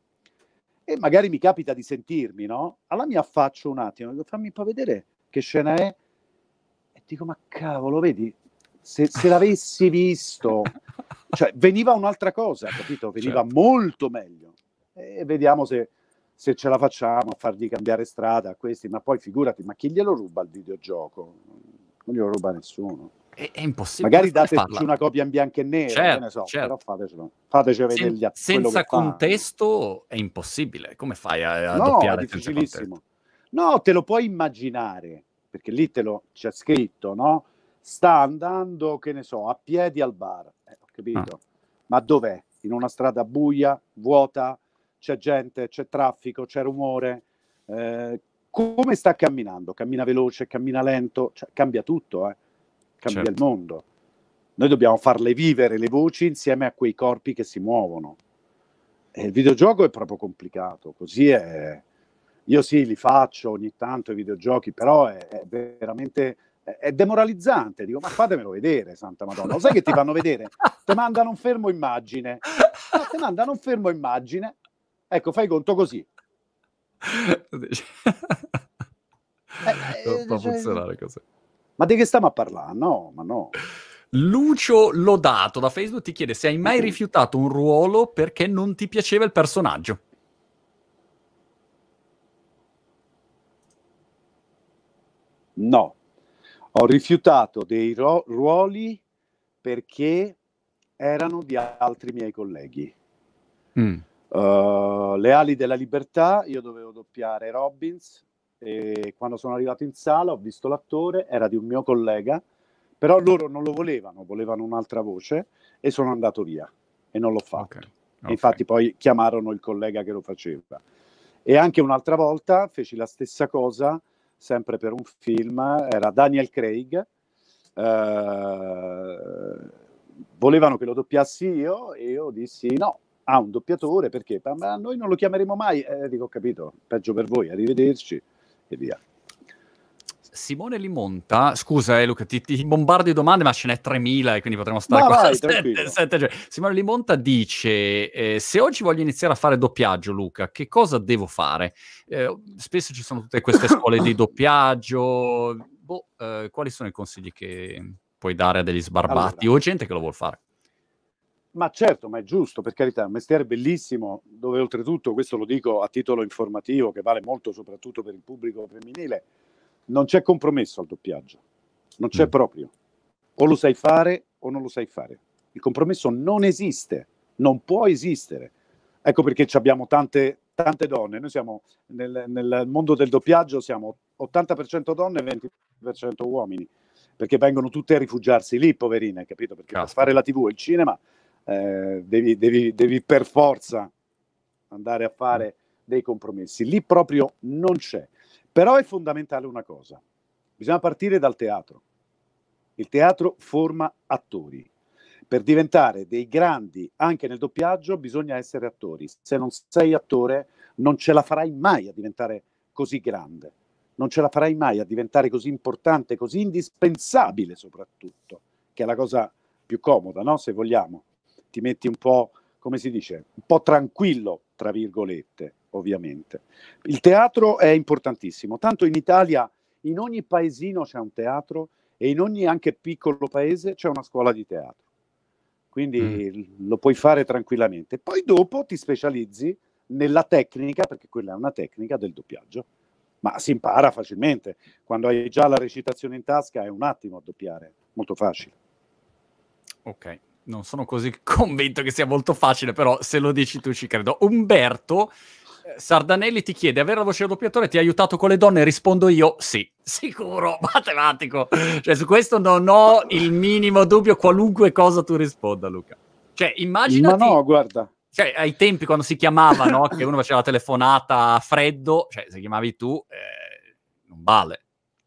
e magari mi capita di sentirmi, no? Allora mi affaccio un attimo, dico, fammi un po' vedere che scena è, e dico, ma cavolo, vedi, se, se l'avessi visto, cioè veniva un'altra cosa, capito? Veniva certo. molto meglio. E vediamo se, se ce la facciamo a fargli cambiare strada a questi, ma poi figurati, ma chi glielo ruba il videogioco? Non glielo ruba nessuno è, è impossibile. Magari dateci una copia in bianco e nero, certo, so, certo. però fatecelo, fateci vedere gli attori. Senza contesto fa. è impossibile. Come fai a, a no, doppiare? È difficilissimo. No, te lo puoi immaginare, perché lì te lo c'è scritto, no? Sta andando, che ne so, a piedi al bar, eh, ho capito. Ah. Ma dov'è? In una strada buia, vuota, c'è gente, c'è traffico, c'è rumore. Eh, come sta camminando? Cammina veloce, cammina lento, cioè, cambia tutto, eh cambia certo. il mondo. Noi dobbiamo farle vivere le voci insieme a quei corpi che si muovono. E il videogioco è proprio complicato, così è... Io sì, li faccio ogni tanto i videogiochi, però è, è veramente è demoralizzante. Dico, ma fatemelo vedere, Santa Madonna. Lo sai che ti fanno vedere? Ti mandano un fermo immagine. Ma ti mandano un fermo immagine. Ecco, fai conto così. eh, eh, non può eh, cioè, funzionare così. Ma di che stiamo a parlare? No, ma no. Lucio Lodato da Facebook ti chiede se hai mai mm. rifiutato un ruolo perché non ti piaceva il personaggio. No, ho rifiutato dei ro- ruoli perché erano di altri miei colleghi. Mm. Uh, le ali della libertà, io dovevo doppiare Robbins, e quando sono arrivato in sala ho visto l'attore, era di un mio collega, però loro non lo volevano, volevano un'altra voce e sono andato via e non l'ho fatto. Okay. Okay. Infatti poi chiamarono il collega che lo faceva. E anche un'altra volta feci la stessa cosa, sempre per un film, era Daniel Craig. Eh, volevano che lo doppiassi io e io dissi no, Ah, un doppiatore perché ma noi non lo chiameremo mai. Eh, dico, ho capito, peggio per voi, arrivederci e via. Simone Limonta, scusa eh, Luca, ti, ti bombardo di domande, ma ce n'è 3000 e quindi potremmo stare qua. Vai, sette, sette, Simone Limonta dice: eh, Se oggi voglio iniziare a fare doppiaggio, Luca, che cosa devo fare? Eh, spesso ci sono tutte queste scuole di doppiaggio. Boh, eh, quali sono i consigli che puoi dare a degli sbarbati allora. o gente che lo vuol fare? Ma certo, ma è giusto, per carità, un mestiere bellissimo, dove oltretutto, questo lo dico a titolo informativo, che vale molto soprattutto per il pubblico femminile, non c'è compromesso al doppiaggio, non c'è mm. proprio. O lo sai fare o non lo sai fare. Il compromesso non esiste, non può esistere. Ecco perché abbiamo tante, tante donne, noi siamo nel, nel mondo del doppiaggio, siamo 80% donne e 20% uomini, perché vengono tutte a rifugiarsi lì, poverine, capito? Perché Cazzo. per fare la tv e il cinema eh, devi, devi, devi per forza andare a fare dei compromessi. Lì proprio non c'è. Però è fondamentale una cosa, bisogna partire dal teatro. Il teatro forma attori. Per diventare dei grandi anche nel doppiaggio bisogna essere attori. Se non sei attore non ce la farai mai a diventare così grande, non ce la farai mai a diventare così importante, così indispensabile soprattutto, che è la cosa più comoda, no? se vogliamo ti metti un po', come si dice, un po' tranquillo, tra virgolette, ovviamente. Il teatro è importantissimo, tanto in Italia, in ogni paesino c'è un teatro e in ogni anche piccolo paese c'è una scuola di teatro. Quindi mm. lo puoi fare tranquillamente. Poi dopo ti specializzi nella tecnica, perché quella è una tecnica del doppiaggio, ma si impara facilmente. Quando hai già la recitazione in tasca è un attimo a doppiare, molto facile. Ok non sono così convinto che sia molto facile, però se lo dici tu ci credo. Umberto eh, Sardanelli ti chiede, avere la voce del doppiatore ti ha aiutato con le donne? Rispondo io, sì, sicuro, matematico. Cioè, su questo non ho il minimo dubbio, qualunque cosa tu risponda, Luca. Cioè, immaginati... Ma no, guarda. Cioè, ai tempi quando si chiamava, no, che uno faceva la telefonata a freddo, cioè, se chiamavi tu, eh, non vale.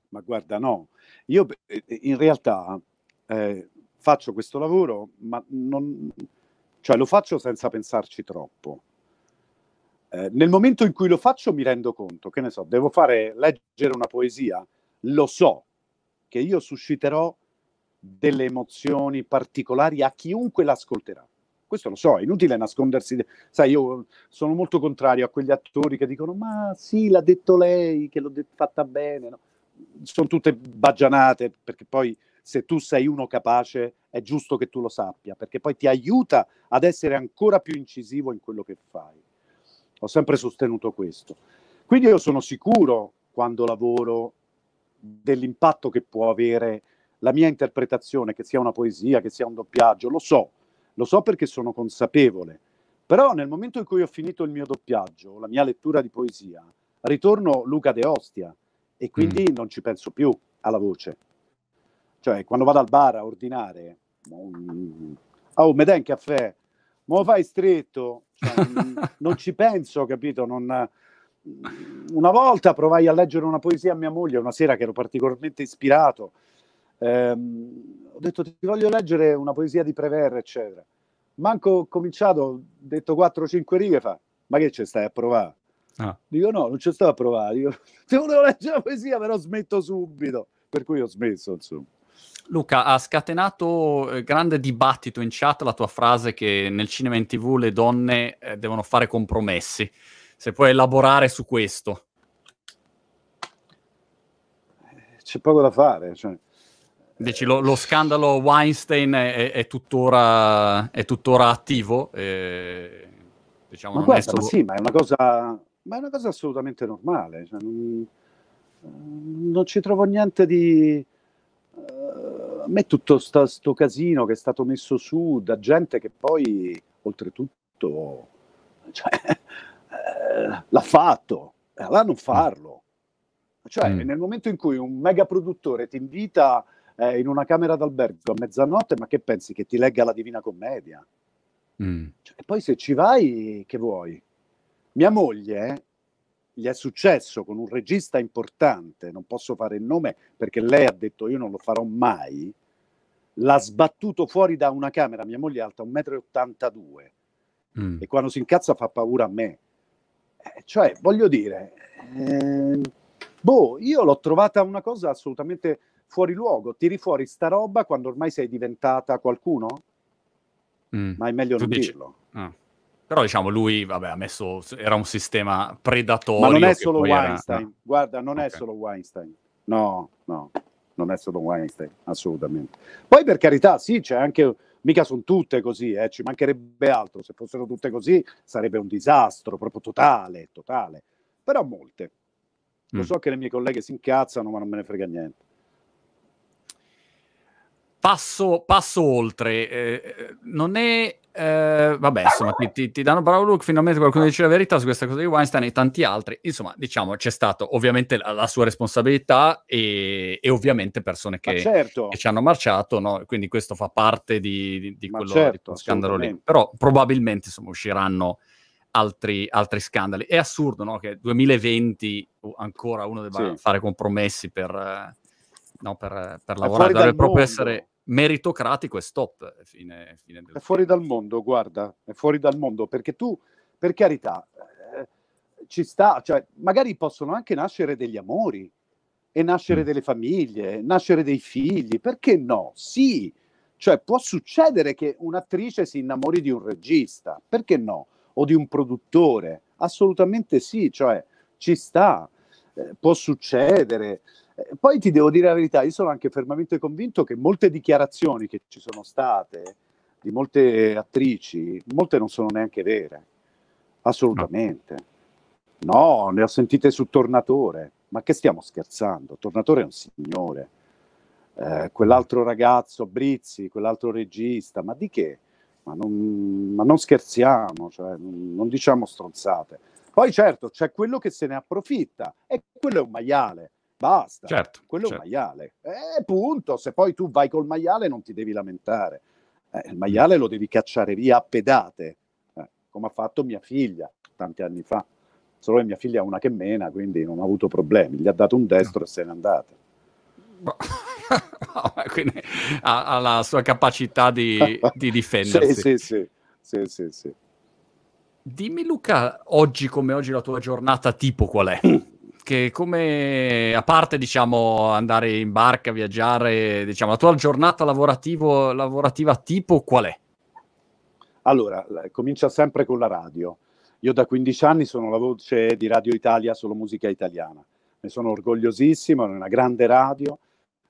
Ma guarda, no. Io, eh, in realtà... Eh faccio questo lavoro, ma non, cioè, lo faccio senza pensarci troppo. Eh, nel momento in cui lo faccio mi rendo conto, che ne so, devo fare, leggere una poesia, lo so che io susciterò delle emozioni particolari a chiunque l'ascolterà. Questo lo so, è inutile nascondersi. Sai, io sono molto contrario a quegli attori che dicono: Ma sì, l'ha detto lei, che l'ho fatta bene. No? Sono tutte bagianate perché poi se tu sei uno capace, è giusto che tu lo sappia, perché poi ti aiuta ad essere ancora più incisivo in quello che fai. Ho sempre sostenuto questo. Quindi io sono sicuro, quando lavoro, dell'impatto che può avere la mia interpretazione, che sia una poesia, che sia un doppiaggio, lo so, lo so perché sono consapevole. Però nel momento in cui ho finito il mio doppiaggio, la mia lettura di poesia, ritorno Luca De Ostia e quindi mm. non ci penso più alla voce. Cioè, quando vado al bar a ordinare, oh, mi dai un caffè, ma lo fai stretto, cioè, non ci penso, capito? Non... Una volta provai a leggere una poesia a mia moglie, una sera che ero particolarmente ispirato, ehm, ho detto ti voglio leggere una poesia di Prever, eccetera. Manco cominciato, ho detto 4-5 righe, fa, ma che ci stai a provare? Ah. Dico no, non ci sto a provare, dico, ti volevo leggere la poesia, però smetto subito, per cui ho smesso, insomma. Luca, ha scatenato eh, grande dibattito in chat la tua frase che nel cinema e in tv le donne eh, devono fare compromessi. Se puoi elaborare su questo. Eh, c'è poco da fare. Cioè... Dici, eh, lo, lo, scandalo Weinstein è, è, tuttora, è tuttora, attivo? E, diciamo, ma, non guarda, solo... ma sì, ma è una cosa, ma è una cosa assolutamente normale. Cioè, non, non, ci trovo niente di a me tutto questo casino che è stato messo su da gente che poi, oltretutto, cioè, eh, l'ha fatto, e eh, allora non farlo. Cioè, mm. nel momento in cui un mega produttore ti invita eh, in una camera d'albergo a mezzanotte, ma che pensi che ti legga la Divina Commedia? Mm. Cioè, e poi se ci vai, che vuoi? Mia moglie gli è successo con un regista importante, non posso fare il nome perché lei ha detto io non lo farò mai, l'ha sbattuto fuori da una camera, mia moglie è alta 1,82 m mm. e quando si incazza fa paura a me. Eh, cioè, voglio dire, eh, boh, io l'ho trovata una cosa assolutamente fuori luogo, tiri fuori sta roba quando ormai sei diventata qualcuno? Mm. Ma è meglio tu non dici... dirlo. Ah. Però diciamo lui, vabbè, ha messo, era un sistema predatorio. Ma non è solo Weinstein, era... Eh. guarda, non okay. è solo Weinstein. No, no, non è solo Weinstein, assolutamente. Poi per carità, sì, c'è anche, mica sono tutte così, eh, ci mancherebbe altro, se fossero tutte così sarebbe un disastro proprio totale, totale. Però molte. Lo mm. so che le mie colleghe si incazzano, ma non me ne frega niente. Passo, passo oltre, eh, eh non è eh, vabbè, insomma, ti, ti, ti danno bravo look. Finalmente qualcuno dice la verità su questa cosa di Weinstein e tanti altri. Insomma, diciamo, c'è stata ovviamente la, la, sua responsabilità e, e ovviamente persone che, certo. che, ci hanno marciato. No? Quindi questo fa parte di, di, di quello certo, di scandalo lì. Però probabilmente insomma, usciranno altri, altri scandali. È assurdo no? che 2020 ancora uno debba sì. fare compromessi per, eh, no, per, per lavorare, dovrebbe proprio mondo. essere meritocratico e stop. Eh, fine, fine è fuori tempo. dal mondo, guarda, è fuori dal mondo, perché tu, per carità, eh, ci sta, cioè, magari possono anche nascere degli amori e nascere mm. delle famiglie, nascere dei figli, perché no? Sì, cioè può succedere che un'attrice si innamori di un regista, perché no? O di un produttore, assolutamente sì, cioè ci sta, eh, può succedere. Eh, poi ti devo dire la verità, io sono anche fermamente convinto che molte dichiarazioni che ci sono state di molte attrici, molte non sono neanche vere, assolutamente. No, ne ho sentite su Tornatore, ma che stiamo scherzando? Tornatore è un signore. Eh, quell'altro ragazzo, Brizzi, quell'altro regista, ma di che? Ma non, ma non scherziamo, cioè, non diciamo stronzate. Poi certo c'è quello che se ne approfitta e quello è un maiale Basta. Certo, Quello certo. è un certo. maiale. Eh, punto. Se poi tu vai col maiale non ti devi lamentare. Eh, il maiale mm. lo devi cacciare via a pedate, eh, come ha fatto mia figlia tanti anni fa. Solo che mia figlia è una che mena, quindi non ha avuto problemi. Gli ha dato un destro e se n'è andata. quindi ha, ha, la sua capacità di, di difendersi. sì, sì, sì. sì, sì Dimmi Luca, oggi come oggi la tua giornata tipo qual è? che come, a parte diciamo andare in barca, viaggiare, diciamo, la tua giornata lavorativa tipo qual è? Allora, comincia sempre con la radio. Io da 15 anni sono la voce di Radio Italia, solo musica italiana. Ne sono orgogliosissimo, è una grande radio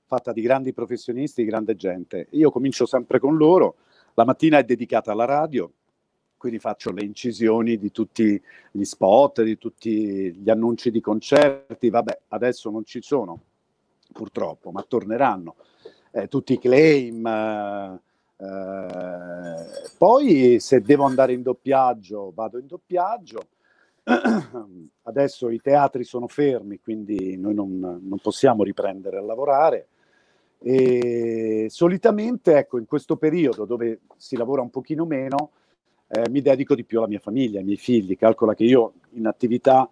fatta di grandi professionisti, di grande gente. Io comincio sempre con loro. La mattina è dedicata alla radio, quindi faccio le incisioni di tutti gli spot, di tutti gli annunci di concerti, vabbè adesso non ci sono purtroppo, ma torneranno eh, tutti i claim. Eh, eh, poi se devo andare in doppiaggio vado in doppiaggio. Adesso i teatri sono fermi, quindi noi non, non possiamo riprendere a lavorare. E solitamente, ecco, in questo periodo dove si lavora un pochino meno, eh, mi dedico di più alla mia famiglia, ai miei figli. Calcola che io in attività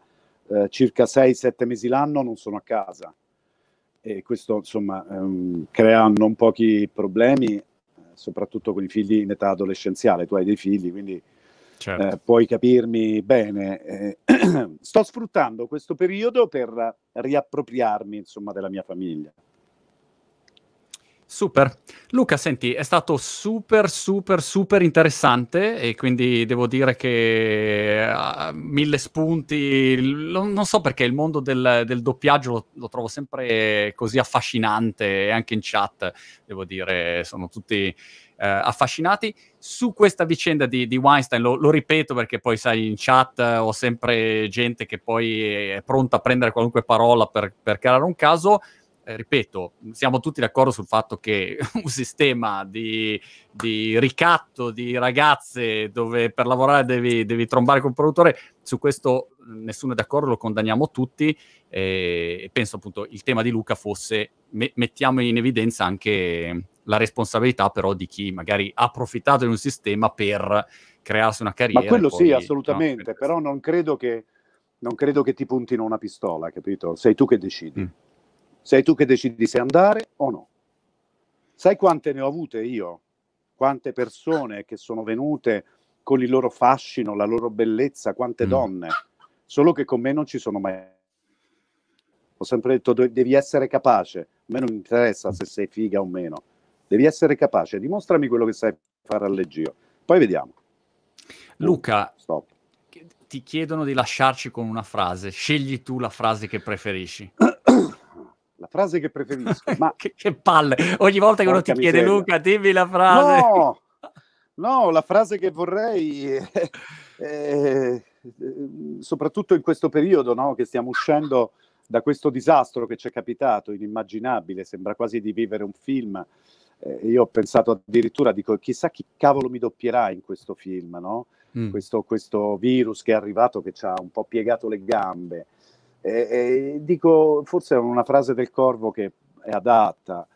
eh, circa 6-7 mesi l'anno non sono a casa e questo insomma ehm, crea non pochi problemi, eh, soprattutto con i figli in età adolescenziale. Tu hai dei figli, quindi certo. Eh, puoi capirmi bene. Eh, sto sfruttando questo periodo per riappropriarmi insomma della mia famiglia. Super. Luca, senti, è stato super, super, super interessante e quindi devo dire che uh, mille spunti, lo, non so perché il mondo del, del doppiaggio lo, lo, trovo sempre così affascinante e anche in chat, devo dire, sono tutti uh, affascinati. Su questa vicenda di, di Weinstein, lo, lo, ripeto perché poi sai, in chat ho sempre gente che poi è pronta a prendere qualunque parola per, per creare un caso eh, ripeto, siamo tutti d'accordo sul fatto che un sistema di, di ricatto di ragazze dove per lavorare devi, devi, trombare col produttore, su questo nessuno è d'accordo, lo condanniamo tutti eh, e penso appunto il tema di Luca fosse me- mettiamo in evidenza anche la responsabilità però di chi magari ha approfittato di un sistema per crearsi una carriera. Ma quello poi, sì, assolutamente, no? Eh, però non credo, che, non credo che ti puntino una pistola, capito? Sei tu che decidi. Mm. Sei tu che decidi se andare o no. Sai quante ne ho avute io? Quante persone che sono venute con il loro fascino, la loro bellezza, quante mm. donne. Solo che con me non ci sono mai. Ho sempre detto devi essere capace. A me non interessa se sei figa o meno. Devi essere capace. Dimostrami quello che sai fare al leggio. Poi vediamo. Luca, Stop. ti chiedono di lasciarci con una frase. Scegli tu la frase che preferisci. la frase che preferisco. Ma... che, che, palle! Ogni volta che uno ti chiede Luca, dimmi la frase. No, no la frase che vorrei, è, è, eh, soprattutto in questo periodo no, che stiamo uscendo da questo disastro che ci è capitato, inimmaginabile, sembra quasi di vivere un film. Eh, io ho pensato addirittura, dico, chissà chi cavolo mi doppierà in questo film, no? Mm. Questo, questo virus che è arrivato che ci ha un po' piegato le gambe. E, e dico, forse è una frase del corvo che è adatta,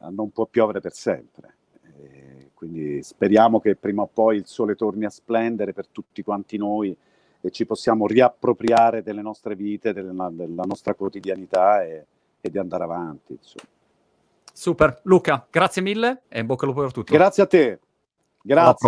eh, non può piovere per sempre. E eh, quindi speriamo che prima o poi il sole torni a splendere per tutti quanti noi e ci possiamo riappropriare delle nostre vite, della, della nostra quotidianità e, e, di andare avanti. Insomma. Super, Luca, grazie mille e in bocca al lupo per tutto. Grazie a te. Grazie.